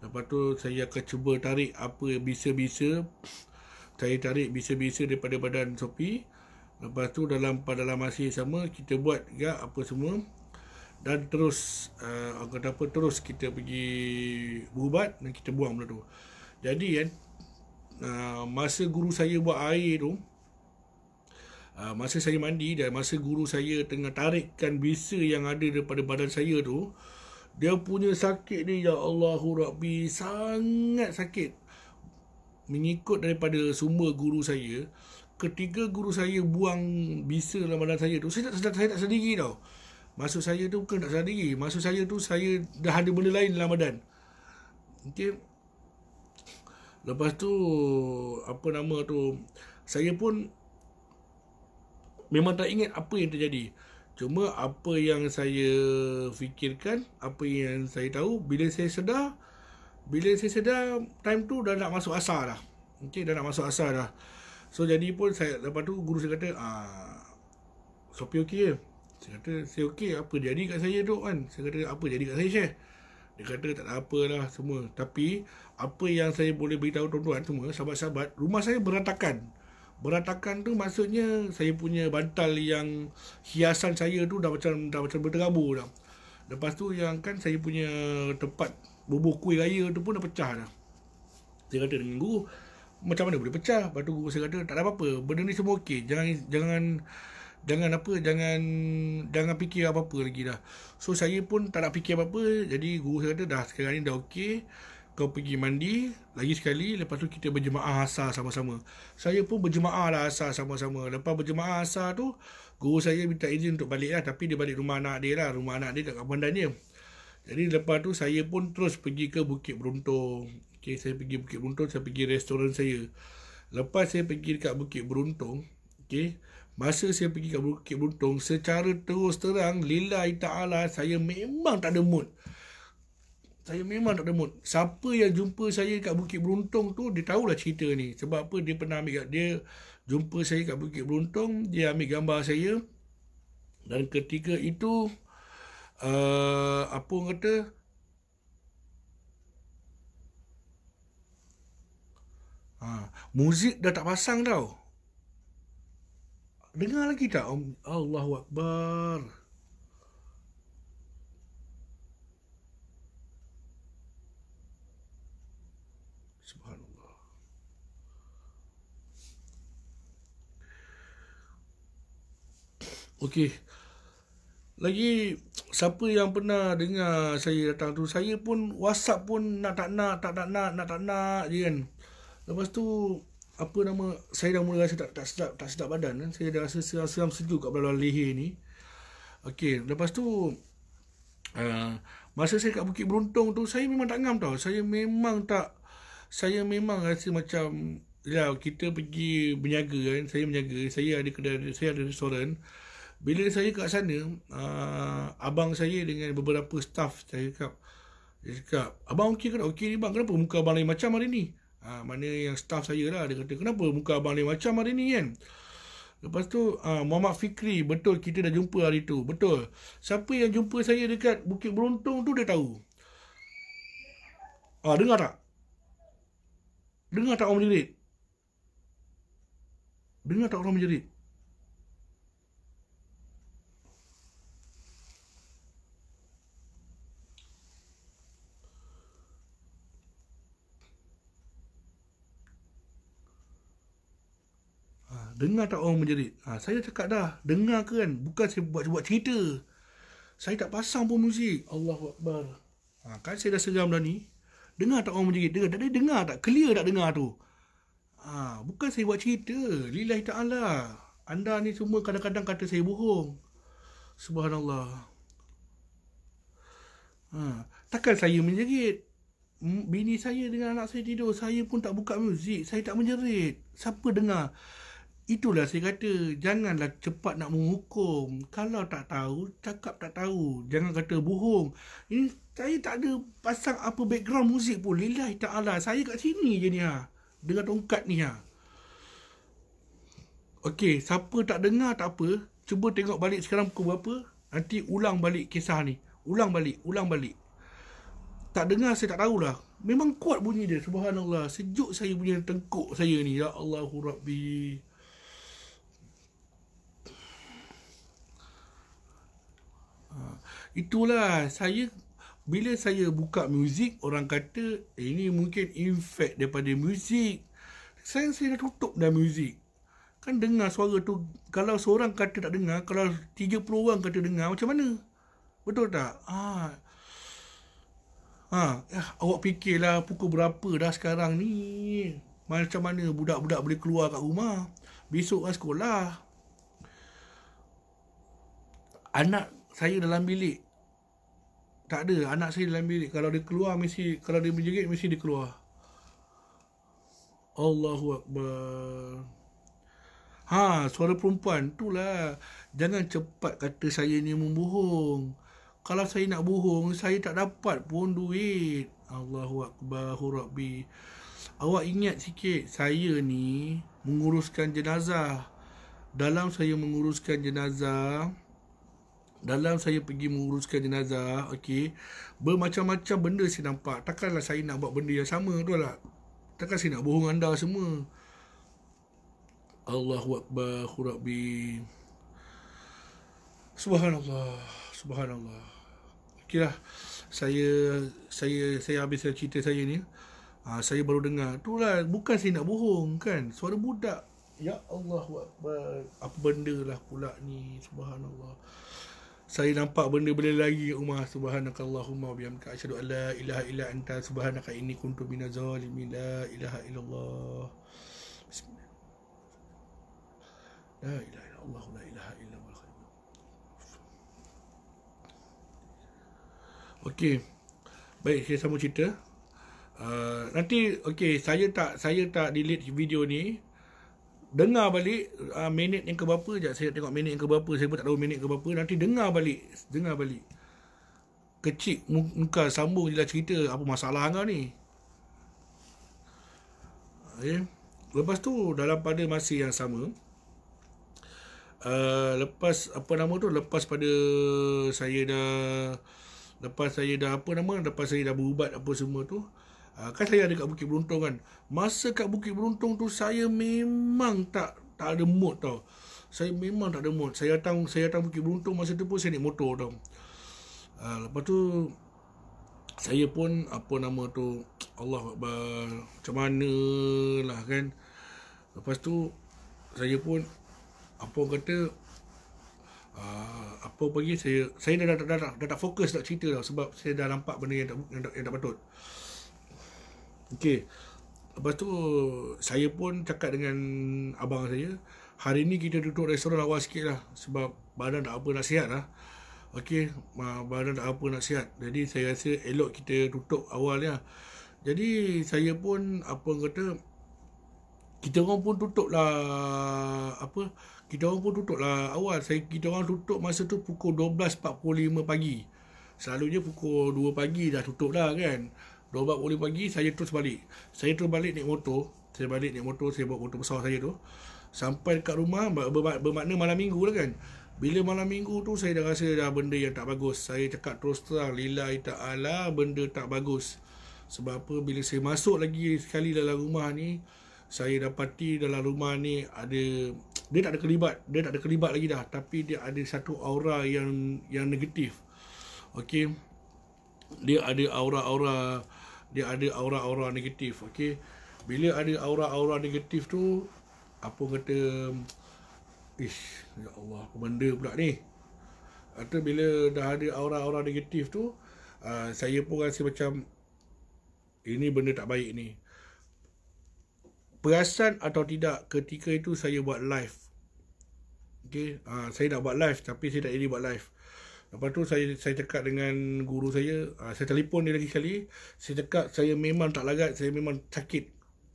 Lepas tu saya akan cuba tarik apa bisa-bisa Saya tarik bisa-bisa daripada badan Sopi Lepas tu dalam pada dalam masa yang sama Kita buat juga apa semua Dan terus uh, Kata apa terus kita pergi Berubat dan kita buang benda tu Jadi kan uh, Masa guru saya buat air tu Ah, masa saya mandi dan masa guru saya tengah tarikkan bisa yang ada daripada badan saya tu dia punya sakit ni ya Allahu Rabbi sangat sakit mengikut daripada sumber guru saya ketika guru saya buang bisa dalam badan saya tu saya tak saya tak, saya tak sendiri tau maksud saya tu bukan tak sendiri maksud saya tu saya dah ada benda lain dalam badan okey lepas tu apa nama tu saya pun memang tak ingat apa yang terjadi. Cuma apa yang saya fikirkan, apa yang saya tahu, bila saya sedar, bila saya sedar, time tu dah nak masuk asar dah. Okey, dah nak masuk asar dah. So, jadi pun saya, lepas tu guru saya kata, ah, Sopi okey ke? Saya kata, saya okey, apa jadi kat saya tu kan? Saya kata, apa jadi kat saya, Syekh? Dia kata, tak ada apa lah semua. Tapi, apa yang saya boleh beritahu tuan-tuan semua, sahabat-sahabat, rumah saya berantakan. Beratakan tu maksudnya saya punya bantal yang hiasan saya tu dah macam dah macam berterabur dah. Lepas tu yang kan saya punya tempat bubuh kuih raya tu pun dah pecah dah. Saya kata dengan guru, macam mana boleh pecah? Lepas tu guru saya kata, tak ada apa-apa. Benda ni semua okey. Jangan, jangan, jangan apa, jangan, jangan fikir apa-apa lagi dah. So, saya pun tak nak fikir apa-apa. Jadi, guru saya kata, dah sekarang ni dah okey kau pergi mandi lagi sekali lepas tu kita berjemaah asar sama-sama saya pun berjemaah lah asar sama-sama lepas berjemaah asar tu guru saya minta izin untuk balik lah tapi dia balik rumah anak dia lah rumah anak dia dekat bandar dia jadi lepas tu saya pun terus pergi ke Bukit Beruntung okay, saya pergi Bukit Beruntung saya pergi restoran saya lepas saya pergi dekat Bukit Beruntung okay, masa saya pergi ke Bukit Beruntung secara terus terang lillahi ta'ala saya memang tak ada mood saya memang tak ada Siapa yang jumpa saya kat Bukit Beruntung tu, dia tahulah cerita ni. Sebab apa dia pernah ambil, dia jumpa saya kat Bukit Beruntung, dia ambil gambar saya. Dan ketika itu, uh, apa orang kata, ha, muzik dah tak pasang tau. Dengar lagi tak? Allahuakbar. Allahuakbar. Okey. Lagi siapa yang pernah dengar saya datang tu, saya pun WhatsApp pun nak tak nak, tak tak nak, nak tak nak je kan. Lepas tu apa nama saya dah mula rasa tak tak sedap, tak sedap badan kan. Saya dah rasa seram-seram sejuk kat belah leher ni. Okey, lepas tu uh, masa saya kat Bukit Beruntung tu saya memang tak ngam tau. Saya memang tak saya memang rasa macam Ya, kita pergi berniaga kan. Saya berniaga. Saya ada kedai, saya ada restoran. Bila saya kat sana uh, Abang saya dengan beberapa staff Saya cakap Dia cakap Abang okey ke tak? Okey ni bang Kenapa muka abang lain macam hari ni? Ha, mana yang staff saya lah Dia kata Kenapa muka abang lain macam hari ni kan? Lepas tu uh, Muhammad Fikri Betul kita dah jumpa hari tu Betul Siapa yang jumpa saya dekat Bukit Beruntung tu dia tahu Ah Dengar tak? Dengar tak orang menjerit? Dengar tak orang menjerit? Dengar tak orang menjerit? Ha, saya cakap dah, dengar ke kan? Bukan saya buat buat cerita. Saya tak pasang pun muzik. Allah Akbar. Ha, kan saya dah seram dah ni. Dengar tak orang menjerit? Dengar, tadi dengar tak? Clear tak dengar tu? Ha, bukan saya buat cerita. Lillahi ta'ala. Anda ni semua kadang-kadang kata saya bohong. Subhanallah. Ha, takkan saya menjerit? Bini saya dengan anak saya tidur. Saya pun tak buka muzik. Saya tak menjerit. Siapa dengar? Itulah saya kata janganlah cepat nak menghukum. Kalau tak tahu, cakap tak tahu. Jangan kata bohong. Ini saya tak ada pasang apa background muzik pun. Lillahi ta'ala. Saya kat sini je ni ha. Dengan tongkat ni ha. Okey, siapa tak dengar tak apa. Cuba tengok balik sekarang pukul berapa. Nanti ulang balik kisah ni. Ulang balik, ulang balik. Tak dengar saya tak tahulah. Memang kuat bunyi dia. Subhanallah. Sejuk saya punya tengkuk saya ni. Ya Allahu Rabbi. Rabbi. Itulah saya bila saya buka muzik orang kata eh, ini mungkin infect daripada muzik. Saya saya dah tutup dah muzik. Kan dengar suara tu kalau seorang kata tak dengar, kalau 30 orang kata dengar macam mana? Betul tak? Ah. Ha, ah, awak fikirlah pukul berapa dah sekarang ni. Macam mana budak-budak boleh keluar kat rumah? Besok kan sekolah. Anak saya dalam bilik tak ada anak saya dalam bilik Kalau dia keluar mesti Kalau dia menjerit mesti dia keluar Allahu Akbar Ha suara perempuan Itulah Jangan cepat kata saya ni membohong Kalau saya nak bohong Saya tak dapat pun duit Allahu Akbar Hurabi. Awak ingat sikit Saya ni Menguruskan jenazah Dalam saya menguruskan jenazah dalam saya pergi menguruskan jenazah okey bermacam-macam benda saya nampak takkanlah saya nak buat benda yang sama tu lah takkan saya nak bohong anda semua Allahuakbar khurabi subhanallah subhanallah okeylah saya saya saya habis cerita saya ni ha, saya baru dengar tu lah bukan saya nak bohong kan suara budak Ya Allah Apa benda lah pula ni Subhanallah saya nampak benda-benda lagi kat rumah subhanakallahumma wa bihamdika asyhadu an la ilaha illa anta subhanaka inni kuntu minaz zalimin la ilaha illallah bismillah la ilaha illallah la ilaha illa wal khair okey baik saya sambung cerita uh, nanti okey saya tak saya tak delete video ni dengar balik uh, minit yang keberapa berapa je saya tengok minit yang keberapa saya pun tak tahu minit ke berapa nanti dengar balik dengar balik kecil muka sambung jelah cerita apa masalah kau ni okay. Ya. lepas tu dalam pada masa yang sama uh, lepas apa nama tu lepas pada saya dah lepas saya dah apa nama lepas saya dah berubat apa semua tu Ah, kan saya ada kat Bukit Beruntung kan masa kat Bukit Beruntung tu saya memang tak tak ada mood tau saya memang tak ada mood saya datang saya datang Bukit Beruntung masa tu pun saya naik motor tau ha, lepas tu saya pun apa nama tu Allah Akbar macam mana lah kan lepas tu saya pun apa orang kata Uh, apa pagi saya saya dah dah, dah, dah, dah, dah, tak fokus nak cerita dah sebab saya dah nampak benda yang tak yang tak, yang tak patut. Okey. Lepas tu saya pun cakap dengan abang saya, hari ni kita duduk restoran awal sikit lah sebab badan tak apa nak sihat lah. Okey, badan tak apa nak sihat. Jadi saya rasa elok kita tutup awalnya. Jadi saya pun apa kata kita orang pun tutup lah apa kita orang pun tutup lah awal saya kita orang tutup masa tu pukul 12.45 pagi selalunya pukul 2 pagi dah tutup lah kan Dua boleh pagi saya terus balik. Saya terus balik naik motor, saya balik naik motor, saya bawa motor besar saya tu. Sampai dekat rumah bermakna malam minggu lah kan. Bila malam minggu tu saya dah rasa dah benda yang tak bagus. Saya cakap terus terang lila tak ala benda tak bagus. Sebab apa bila saya masuk lagi sekali dalam rumah ni saya dapati dalam rumah ni ada dia tak ada kelibat, dia tak ada kelibat lagi dah tapi dia ada satu aura yang yang negatif. Okey. Dia ada aura-aura uh, dia ada aura-aura negatif okey bila ada aura-aura negatif tu apa kata ish ya Allah apa benda pula ni atau bila dah ada aura-aura negatif tu uh, saya pun rasa macam ini benda tak baik ni perasan atau tidak ketika itu saya buat live okey uh, saya nak buat live tapi saya tak jadi buat live Lepas tu saya saya cakap dengan guru saya, uh, saya telefon dia lagi sekali. Saya cakap saya memang tak lagat, saya memang sakit.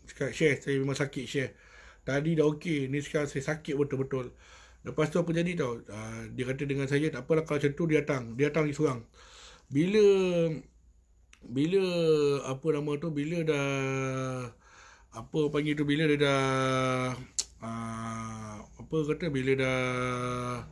Cakap share, saya memang sakit share. Tadi dah okey, ni sekarang saya sakit betul-betul. Lepas tu apa jadi tau? Uh, dia kata dengan saya, tak apalah kalau macam tu dia datang. Dia datang seorang. Bila bila apa nama tu bila dah apa panggil tu bila dia dah uh, apa kata bila dah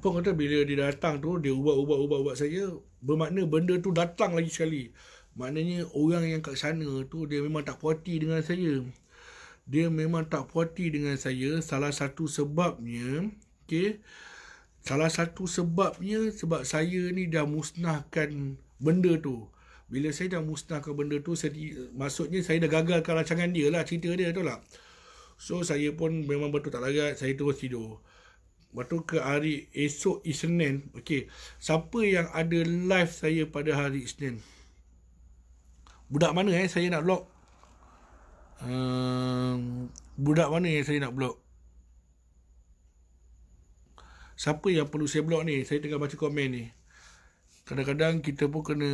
pun kata bila dia datang tu dia ubah ubah ubah ubah saja bermakna benda tu datang lagi sekali maknanya orang yang kat sana tu dia memang tak puati dengan saya dia memang tak puati dengan saya salah satu sebabnya okey salah satu sebabnya sebab saya ni dah musnahkan benda tu bila saya dah musnahkan benda tu saya di, maksudnya saya dah gagalkan rancangan dia lah cerita dia tu lah so saya pun memang betul tak larat saya terus tidur Betul ke hari esok Isnin? Okey. Siapa yang ada live saya pada hari Isnin? Budak mana eh saya nak blok. Um, ehm, budak mana yang saya nak blok. Siapa yang perlu saya blok ni? Saya tengah baca komen ni. Kadang-kadang kita pun kena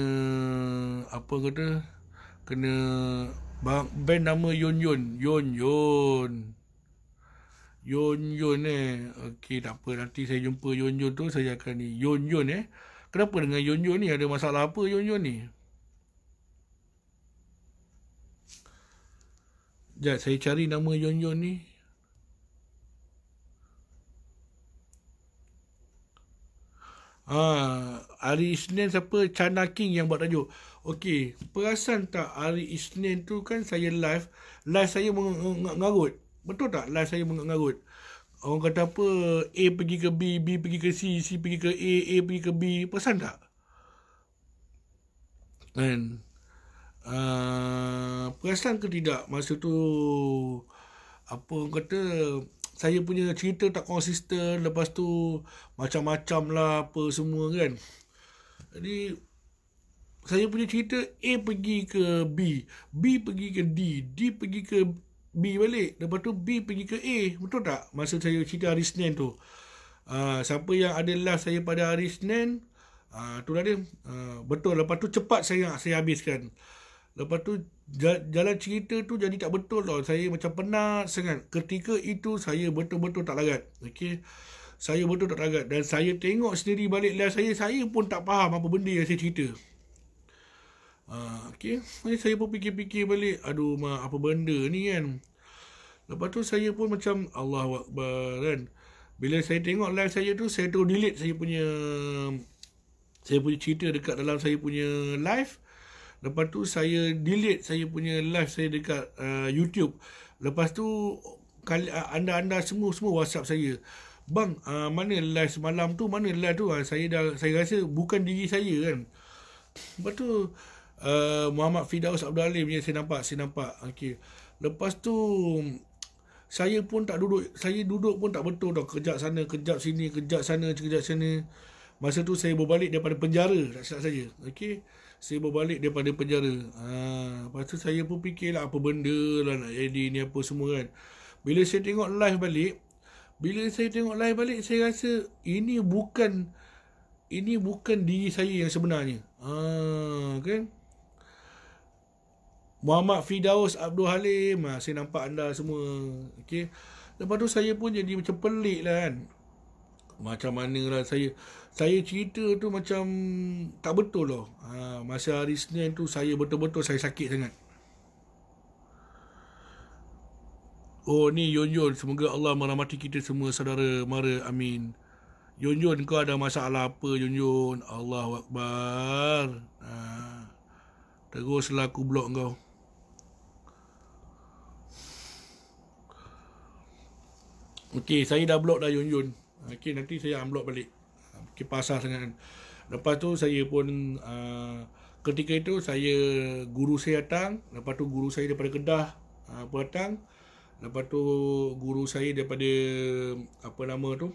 apa kata kena bang band nama Yun Yun. Yun Yun. Yun Yun eh. Okey tak apa nanti saya jumpa Yun Yun tu saya akan ni. Yun Yun eh. Kenapa dengan Yun Yun ni ada masalah apa Yun Yun ni? Sekejap saya cari nama Yun Yun ni. Ah, Ari Isnin siapa? Chana ah King yang buat tajuk. Okey, perasan tak Ari Isnin tu kan saya live. Live saya mengarut. Meng- meng- meng- meng- meng- meng- meng- Betul tak line saya mengarut-ngarut? Orang kata apa, A pergi ke B, B pergi ke C, C pergi ke A, A pergi ke B. Pesan tak? Kan? Uh, perasan ke tidak masa tu apa orang kata saya punya cerita tak konsisten lepas tu macam-macam lah apa semua kan jadi saya punya cerita A pergi ke B B pergi ke D D pergi ke B balik Lepas tu B pergi ke A Betul tak? Masa saya cerita hari Senin tu uh, Siapa yang ada last saya pada hari Senin ah, tu Itulah dia uh, Betul Lepas tu cepat saya saya habiskan Lepas tu jalan cerita tu jadi tak betul tau Saya macam penat sangat Ketika itu saya betul-betul tak larat Okay Saya betul tak larat Dan saya tengok sendiri balik last saya Saya pun tak faham apa benda yang saya cerita Ah, okay. Jadi saya pun fikir-fikir balik. Aduh, ma, apa benda ni kan? Lepas tu saya pun macam Allah Akbar kan. Bila saya tengok live saya tu, saya tu delete saya punya saya punya cerita dekat dalam saya punya live. Lepas tu saya delete saya punya live saya dekat uh, YouTube. Lepas tu kali, ah, anda-anda semua semua WhatsApp saya. Bang, uh, mana live semalam tu? Mana live tu? Uh, saya dah saya rasa bukan diri saya kan. Lepas tu Eh, Muhammad Fidaus Abdul Alim ni saya nampak, saya nampak. Okey. Lepas tu saya pun tak duduk, saya duduk pun tak betul dah. Kejap sana, kejap sini, kejap sana, kejap sana. Masa tu saya berbalik daripada penjara, tak salah saya. Okey. Saya berbalik daripada penjara. Ha, lepas tu saya pun fikirlah apa benda lah nak jadi ni apa semua kan. Bila saya tengok live balik, bila saya tengok live balik, saya rasa ini bukan ini bukan diri saya yang sebenarnya. Ah, kan? Okay? Muhammad Fidaus Abdul Halim ha, Saya nampak anda semua okay. Lepas tu saya pun jadi macam pelik lah kan Macam mana lah saya Saya cerita tu macam Tak betul lah ha, Masa hari Senin tu saya betul-betul saya sakit sangat Oh ni Yon Yon Semoga Allah merahmati kita semua Saudara Mara Amin Yun Yun kau ada masalah apa Yun Yun Allahuakbar ha. Ah, teruslah aku blok kau Okey, saya dah blok dah Yun-Yun. Okey, nanti saya unblock balik. Okey, pasal sangat kan. Lepas tu saya pun uh, ketika itu saya guru saya datang, lepas tu guru saya daripada Kedah uh, datang. Lepas tu guru saya daripada apa nama tu?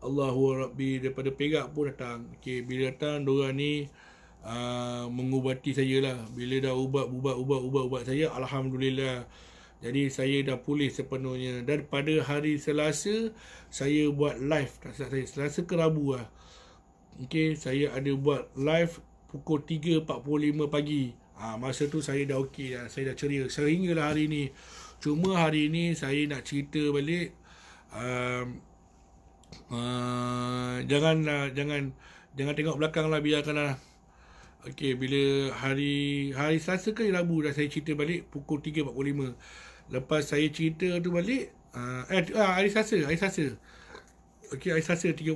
Allahu Rabbi daripada Perak pun datang. Okey, bila datang dua ni uh, mengubati saya lah. Bila dah ubat ubat ubat ubat ubat saya, alhamdulillah. Jadi saya dah pulih sepenuhnya Dan pada hari Selasa Saya buat live tak salah saya, Selasa ke Rabu lah okay, Saya ada buat live Pukul 3.45 pagi ha, Masa tu saya dah ok dah, Saya dah ceria sehinggalah hari ni Cuma hari ni saya nak cerita balik um, uh, Jangan uh, Jangan Jangan tengok belakang lah biarkan lah Okey, bila hari hari Selasa ke Rabu dah saya cerita balik pukul 3.45. Lepas saya cerita tu balik uh, Eh, uh, ah, hari Sasa Hari Sasa okay, hari Sasa 35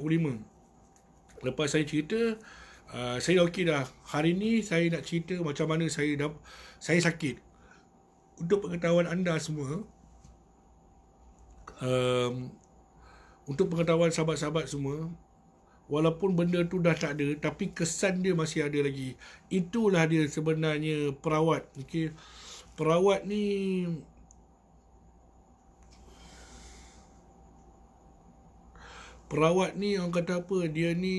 Lepas saya cerita uh, Saya dah okey dah Hari ni saya nak cerita macam mana saya dah Saya sakit Untuk pengetahuan anda semua um, Untuk pengetahuan sahabat-sahabat semua Walaupun benda tu dah tak ada Tapi kesan dia masih ada lagi Itulah dia sebenarnya perawat okay, Perawat ni perawat ni orang kata apa dia ni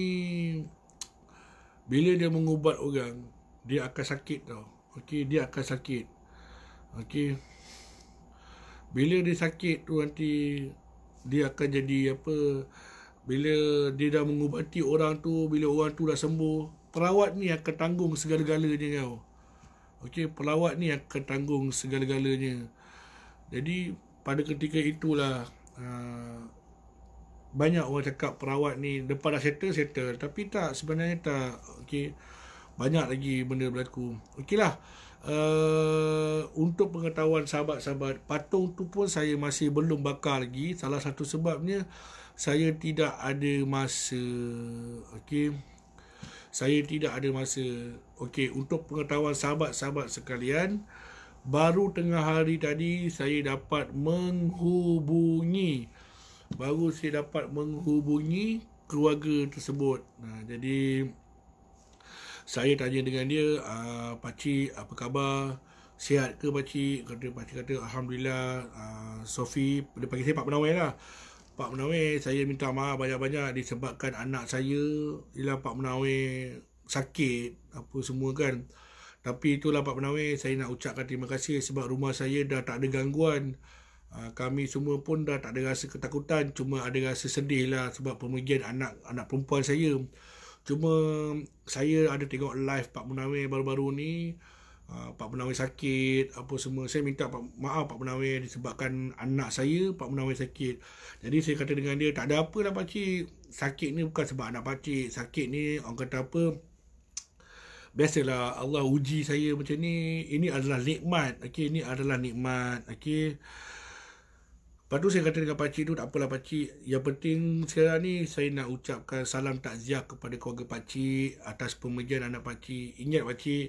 bila dia mengubat orang dia akan sakit tau okey dia akan sakit okey bila dia sakit tu nanti dia akan jadi apa bila dia dah mengubati orang tu bila orang tu dah sembuh perawat ni akan tanggung segala-galanya kau okey perawat ni akan tanggung segala-galanya jadi pada ketika itulah aa, ah, banyak orang cakap perawat ni depan dah settle settle tapi tak sebenarnya tak okey banyak lagi benda berlaku okeylah uh, eh, untuk pengetahuan sahabat-sahabat patung tu pun saya masih belum bakar lagi salah satu sebabnya saya tidak ada masa okey saya tidak ada masa okey untuk pengetahuan sahabat-sahabat sekalian baru tengah hari tadi saya dapat menghubungi baru saya dapat menghubungi keluarga tersebut. Nah, ha, jadi saya tanya dengan dia, ah apa khabar? Sihat ke pakcik? Kata pakcik kata alhamdulillah ah Sofi dia panggil saya Pak Menawai lah. Pak Menawai saya minta maaf banyak-banyak disebabkan anak saya ialah Pak Menawai sakit apa semua kan. Tapi itulah Pak Menawai saya nak ucapkan terima kasih sebab rumah saya dah tak ada gangguan. Ah, kami semua pun dah tak ada rasa ketakutan cuma ada rasa sedih lah sebab pemergian anak anak perempuan saya cuma saya ada tengok live Pak Munawir baru-baru ni ah, Pak Munawir sakit apa semua saya minta Pak, maaf Pak Munawir disebabkan anak saya Pak Munawir sakit jadi saya kata dengan dia tak ada apa lah pakcik sakit ni bukan sebab anak pakcik sakit ni orang kata apa Biasalah Allah uji saya macam ni Ini adalah nikmat okay? Ini adalah nikmat okay? Lepas tu saya kata dengan pakcik tu, tak apalah pakcik. Yang penting sekarang ni saya nak ucapkan salam takziah kepada keluarga pakcik atas pemerjian anak pakcik. Ingat pakcik,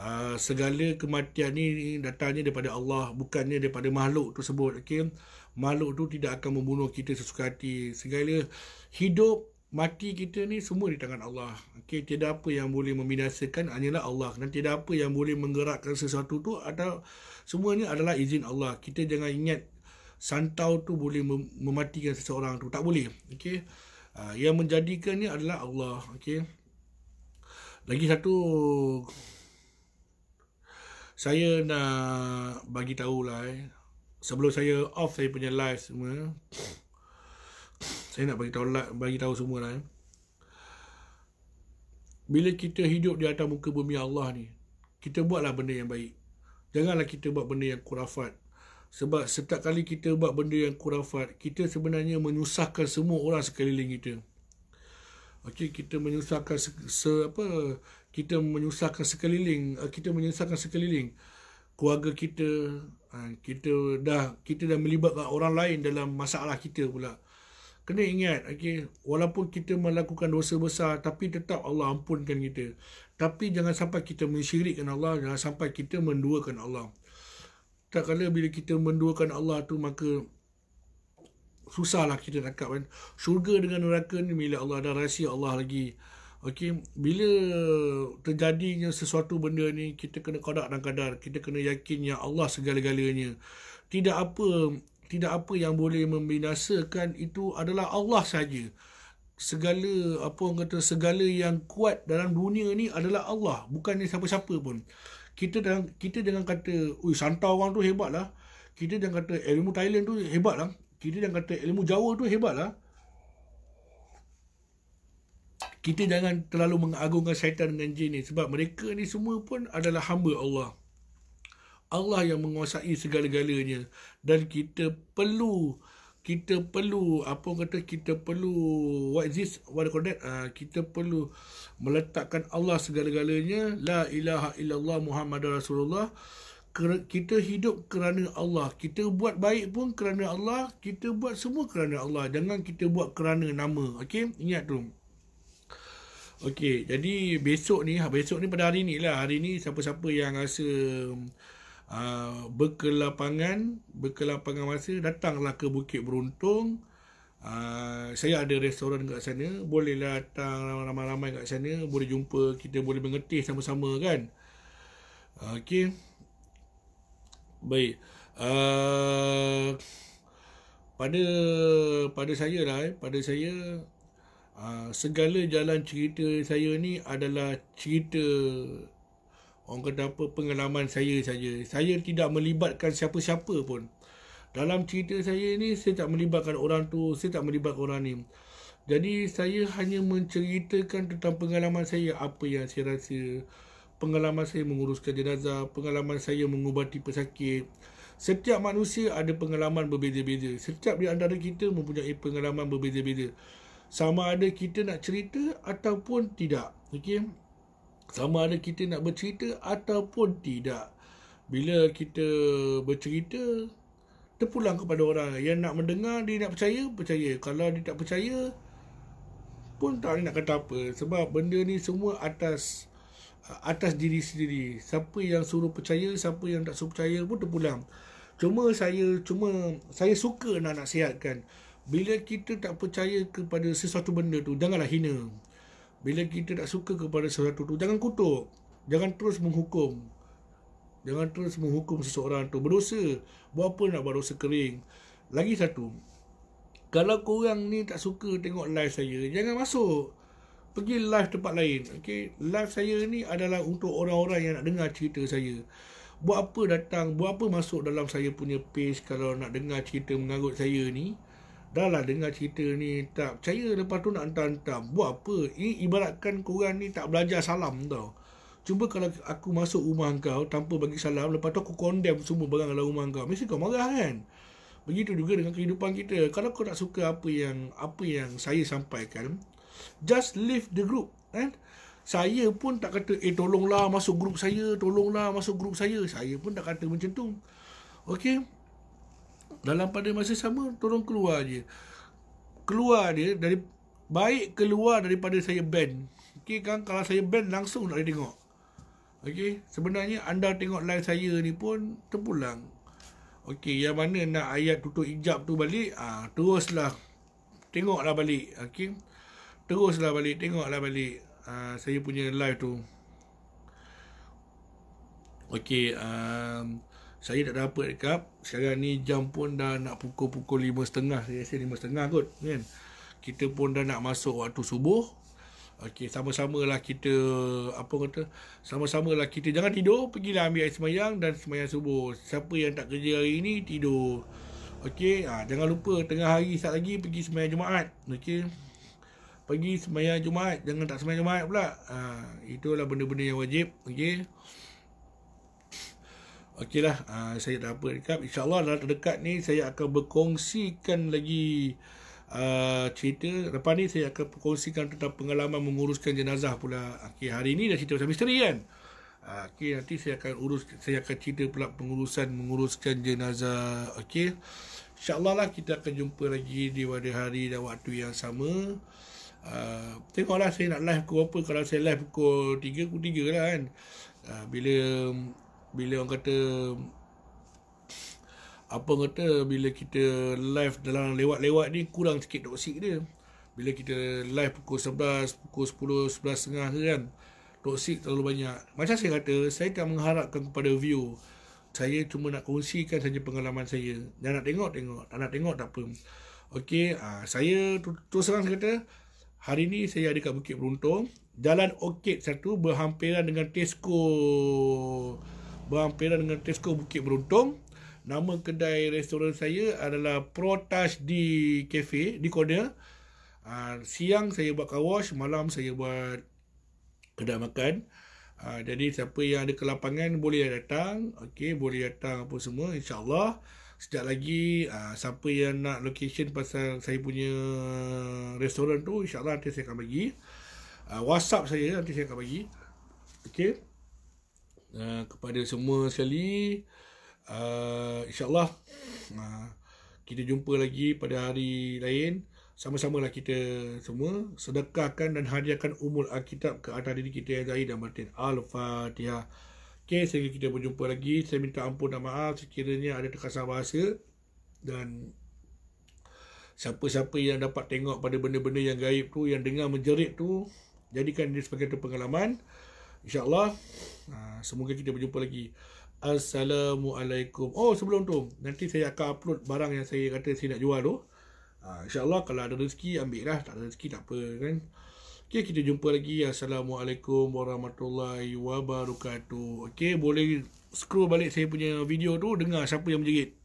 Uh, segala kematian ni datangnya daripada Allah bukannya daripada makhluk tu sebut. Okay, makhluk tu tidak akan membunuh kita sesuka hati segala hidup mati kita ni semua di tangan Allah Okay, tiada apa yang boleh membinasakan hanyalah Allah dan tiada apa yang boleh menggerakkan sesuatu tu atau semuanya adalah izin Allah kita jangan ingat santau tu boleh mem- mematikan seseorang tu tak boleh okey uh, yang menjadikan ni adalah Allah okey lagi satu saya nak bagi tahu lah eh. sebelum saya off saya punya live semua saya nak bagi tahu bagi tahu semua lah eh. bila kita hidup di atas muka bumi Allah ni kita buatlah benda yang baik janganlah kita buat benda yang kurafat sebab setiap kali kita buat benda yang kurang kurafat, kita sebenarnya menyusahkan semua orang sekeliling kita. Okey, kita menyusahkan se, se apa? Kita menyusahkan sekeliling, eh, kita menyusahkan sekeliling keluarga kita, ha, kita dah kita dah melibatkan orang lain dalam masalah kita pula. Kena ingat, okey, walaupun kita melakukan dosa besar tapi tetap Allah ampunkan kita. Tapi jangan sampai kita mensyirikkan Allah, jangan sampai kita menduakan Allah tak kala bila kita menduakan Allah tu maka susahlah kita nak kan syurga dengan neraka ni milik Allah dan rahsia Allah lagi okey bila terjadinya sesuatu benda ni kita kena qada dan qadar kita kena yakin yang Allah segala-galanya tidak apa tidak apa yang boleh membinasakan itu adalah Allah saja segala apa orang kata segala yang kuat dalam dunia ni adalah Allah bukan ni siapa-siapa pun kita dengan kita dengan kata ui santa orang tu hebatlah kita dengan kata ilmu Thailand tu hebatlah kita dengan kata ilmu Jawa tu hebatlah kita jangan terlalu mengagungkan syaitan dengan jin ni sebab mereka ni semua pun adalah hamba Allah Allah yang menguasai segala-galanya dan kita perlu kita perlu apa kata kita perlu what is this what is that uh, kita perlu meletakkan Allah segala-galanya la ilaha illallah muhammadar rasulullah kita hidup kerana Allah kita buat baik pun kerana Allah kita buat semua kerana Allah jangan kita buat kerana nama okey ingat tu okey jadi besok ni ha, besok ni pada hari ni lah hari ni siapa-siapa yang rasa Ah, berkelapangan berkelapangan masa datanglah ke Bukit Beruntung uh, saya ada restoran kat sana bolehlah datang ramai-ramai kat sana boleh jumpa kita boleh mengetih sama-sama kan okey baik uh, pada pada saya lah eh. pada saya uh, segala jalan cerita saya ni adalah cerita Orang kata apa pengalaman saya saja. Saya tidak melibatkan siapa-siapa pun. Dalam cerita saya ni saya tak melibatkan orang tu, saya tak melibatkan orang ni. Jadi saya hanya menceritakan tentang pengalaman saya apa yang saya rasa. Pengalaman saya menguruskan jenazah, pengalaman saya mengubati pesakit. Setiap manusia ada pengalaman berbeza-beza. Setiap di antara kita mempunyai pengalaman berbeza-beza. Sama ada kita nak cerita ataupun tidak. Okey sama ada kita nak bercerita ataupun tidak bila kita bercerita terpulang kepada orang yang nak mendengar dia nak percaya percaya kalau dia tak percaya pun tak nak kata apa sebab benda ni semua atas atas diri sendiri siapa yang suruh percaya siapa yang tak suruh percaya pun terpulang cuma saya cuma saya suka nak nasihatkan bila kita tak percaya kepada sesuatu benda tu janganlah hina bila kita tak suka kepada sesuatu tu jangan kutuk jangan terus menghukum jangan terus menghukum seseorang tu berdosa buat apa nak buat dosa kering lagi satu kalau korang ni tak suka tengok live saya jangan masuk pergi live tempat lain Okay, live saya ni adalah untuk orang-orang yang nak dengar cerita saya buat apa datang buat apa masuk dalam saya punya page kalau nak dengar cerita mengarut saya ni dah lah dengar cerita ni tak percaya lepas tu nak hantar-hantar buat apa ini ibaratkan korang ni tak belajar salam tau cuba kalau aku masuk rumah kau tanpa bagi salam lepas tu aku condemn semua barang dalam rumah kau mesti kau marah kan begitu juga dengan kehidupan kita kalau kau tak suka apa yang apa yang saya sampaikan just leave the group kan saya pun tak kata eh tolonglah masuk grup saya tolonglah masuk grup saya saya pun tak kata macam tu okey dalam pada masa sama turun keluar je keluar dia dari baik keluar daripada saya band okey kan kalau saya band langsung nak tengok okey sebenarnya anda tengok live saya ni pun terpulang okey yang mana nak ayat tutup hijab tu balik ah ha, teruslah tengoklah balik okey teruslah balik tengoklah balik ha, saya punya live tu okey um, saya tak dapat dekat Sekarang ni jam pun dah nak pukul-pukul 5.30 Saya rasa 5.30 kot kan? Kita pun dah nak masuk waktu subuh Okey, sama sama lah kita apa kata? sama sama lah kita jangan tidur, pergilah ambil air semayang dan semayang subuh. Siapa yang tak kerja hari ini tidur. Okey, ha, jangan lupa tengah hari sat lagi pergi semayang Jumaat. Okey. Pergi semayang Jumaat, jangan tak semayang Jumaat pula. Ha, itulah benda-benda yang wajib. Okey. Okeylah, uh, ah, saya tak apa dekat. InsyaAllah dalam terdekat ni saya akan berkongsikan lagi uh, cerita. Lepas ni saya akan berkongsikan tentang pengalaman menguruskan jenazah pula. Okey, hari ni dah cerita pasal misteri kan? Uh, Okey, nanti saya akan urus, saya akan cerita pula pengurusan menguruskan jenazah. Okey, InsyaAllah lah kita akan jumpa lagi di pada hari dan waktu yang sama. Uh, tengoklah saya nak live pukul apa. Kalau saya live pukul 3, pukul 3 lah kan. Uh, bila bila orang kata apa kata bila kita live dalam lewat-lewat ni kurang sikit toksik dia bila kita live pukul 11 pukul 10 11.30 kan toksik terlalu banyak macam saya kata saya tak mengharapkan kepada view saya cuma nak kongsikan saja pengalaman saya dan nak tengok tengok tak nak tengok tak apa okey ah, saya terus terang saya kata hari ni saya ada kat Bukit Beruntung jalan Okit satu berhampiran dengan Tesco Bang dengan Tesco Bukit Beruntung. Nama kedai restoran saya adalah Protage di Cafe di Corner. Ah, siang saya buat car wash, malam saya buat kedai makan. Ah, jadi siapa yang ada ke boleh datang. Okey, boleh datang apa semua insya-Allah. Sejak lagi ah, siapa yang nak location pasal saya punya restoran tu insya-Allah nanti saya akan bagi. WhatsApp saya nanti saya akan bagi. Okey. Eh, kepada semua sekali uh, insyaallah uh, kita jumpa lagi pada hari lain sama-samalah kita semua sedekahkan dan hadiahkan umur alkitab ke atas diri kita yang zahir dan batin al-fatihah Okay, sehingga kita berjumpa lagi. Saya minta ampun dan maaf sekiranya ada terkasar bahasa dan siapa-siapa yang dapat tengok pada benda-benda yang gaib tu, yang dengar menjerit tu, jadikan dia sebagai pengalaman. InsyaAllah ah, Semoga kita berjumpa lagi Assalamualaikum Oh sebelum tu Nanti saya akan upload Barang yang saya kata Saya nak jual tu ah, InsyaAllah Kalau ada rezeki Ambil lah Tak ada rezeki tak apa kan Okay kita jumpa lagi Assalamualaikum Warahmatullahi Wabarakatuh Okay boleh Scroll balik saya punya video tu Dengar siapa yang menjerit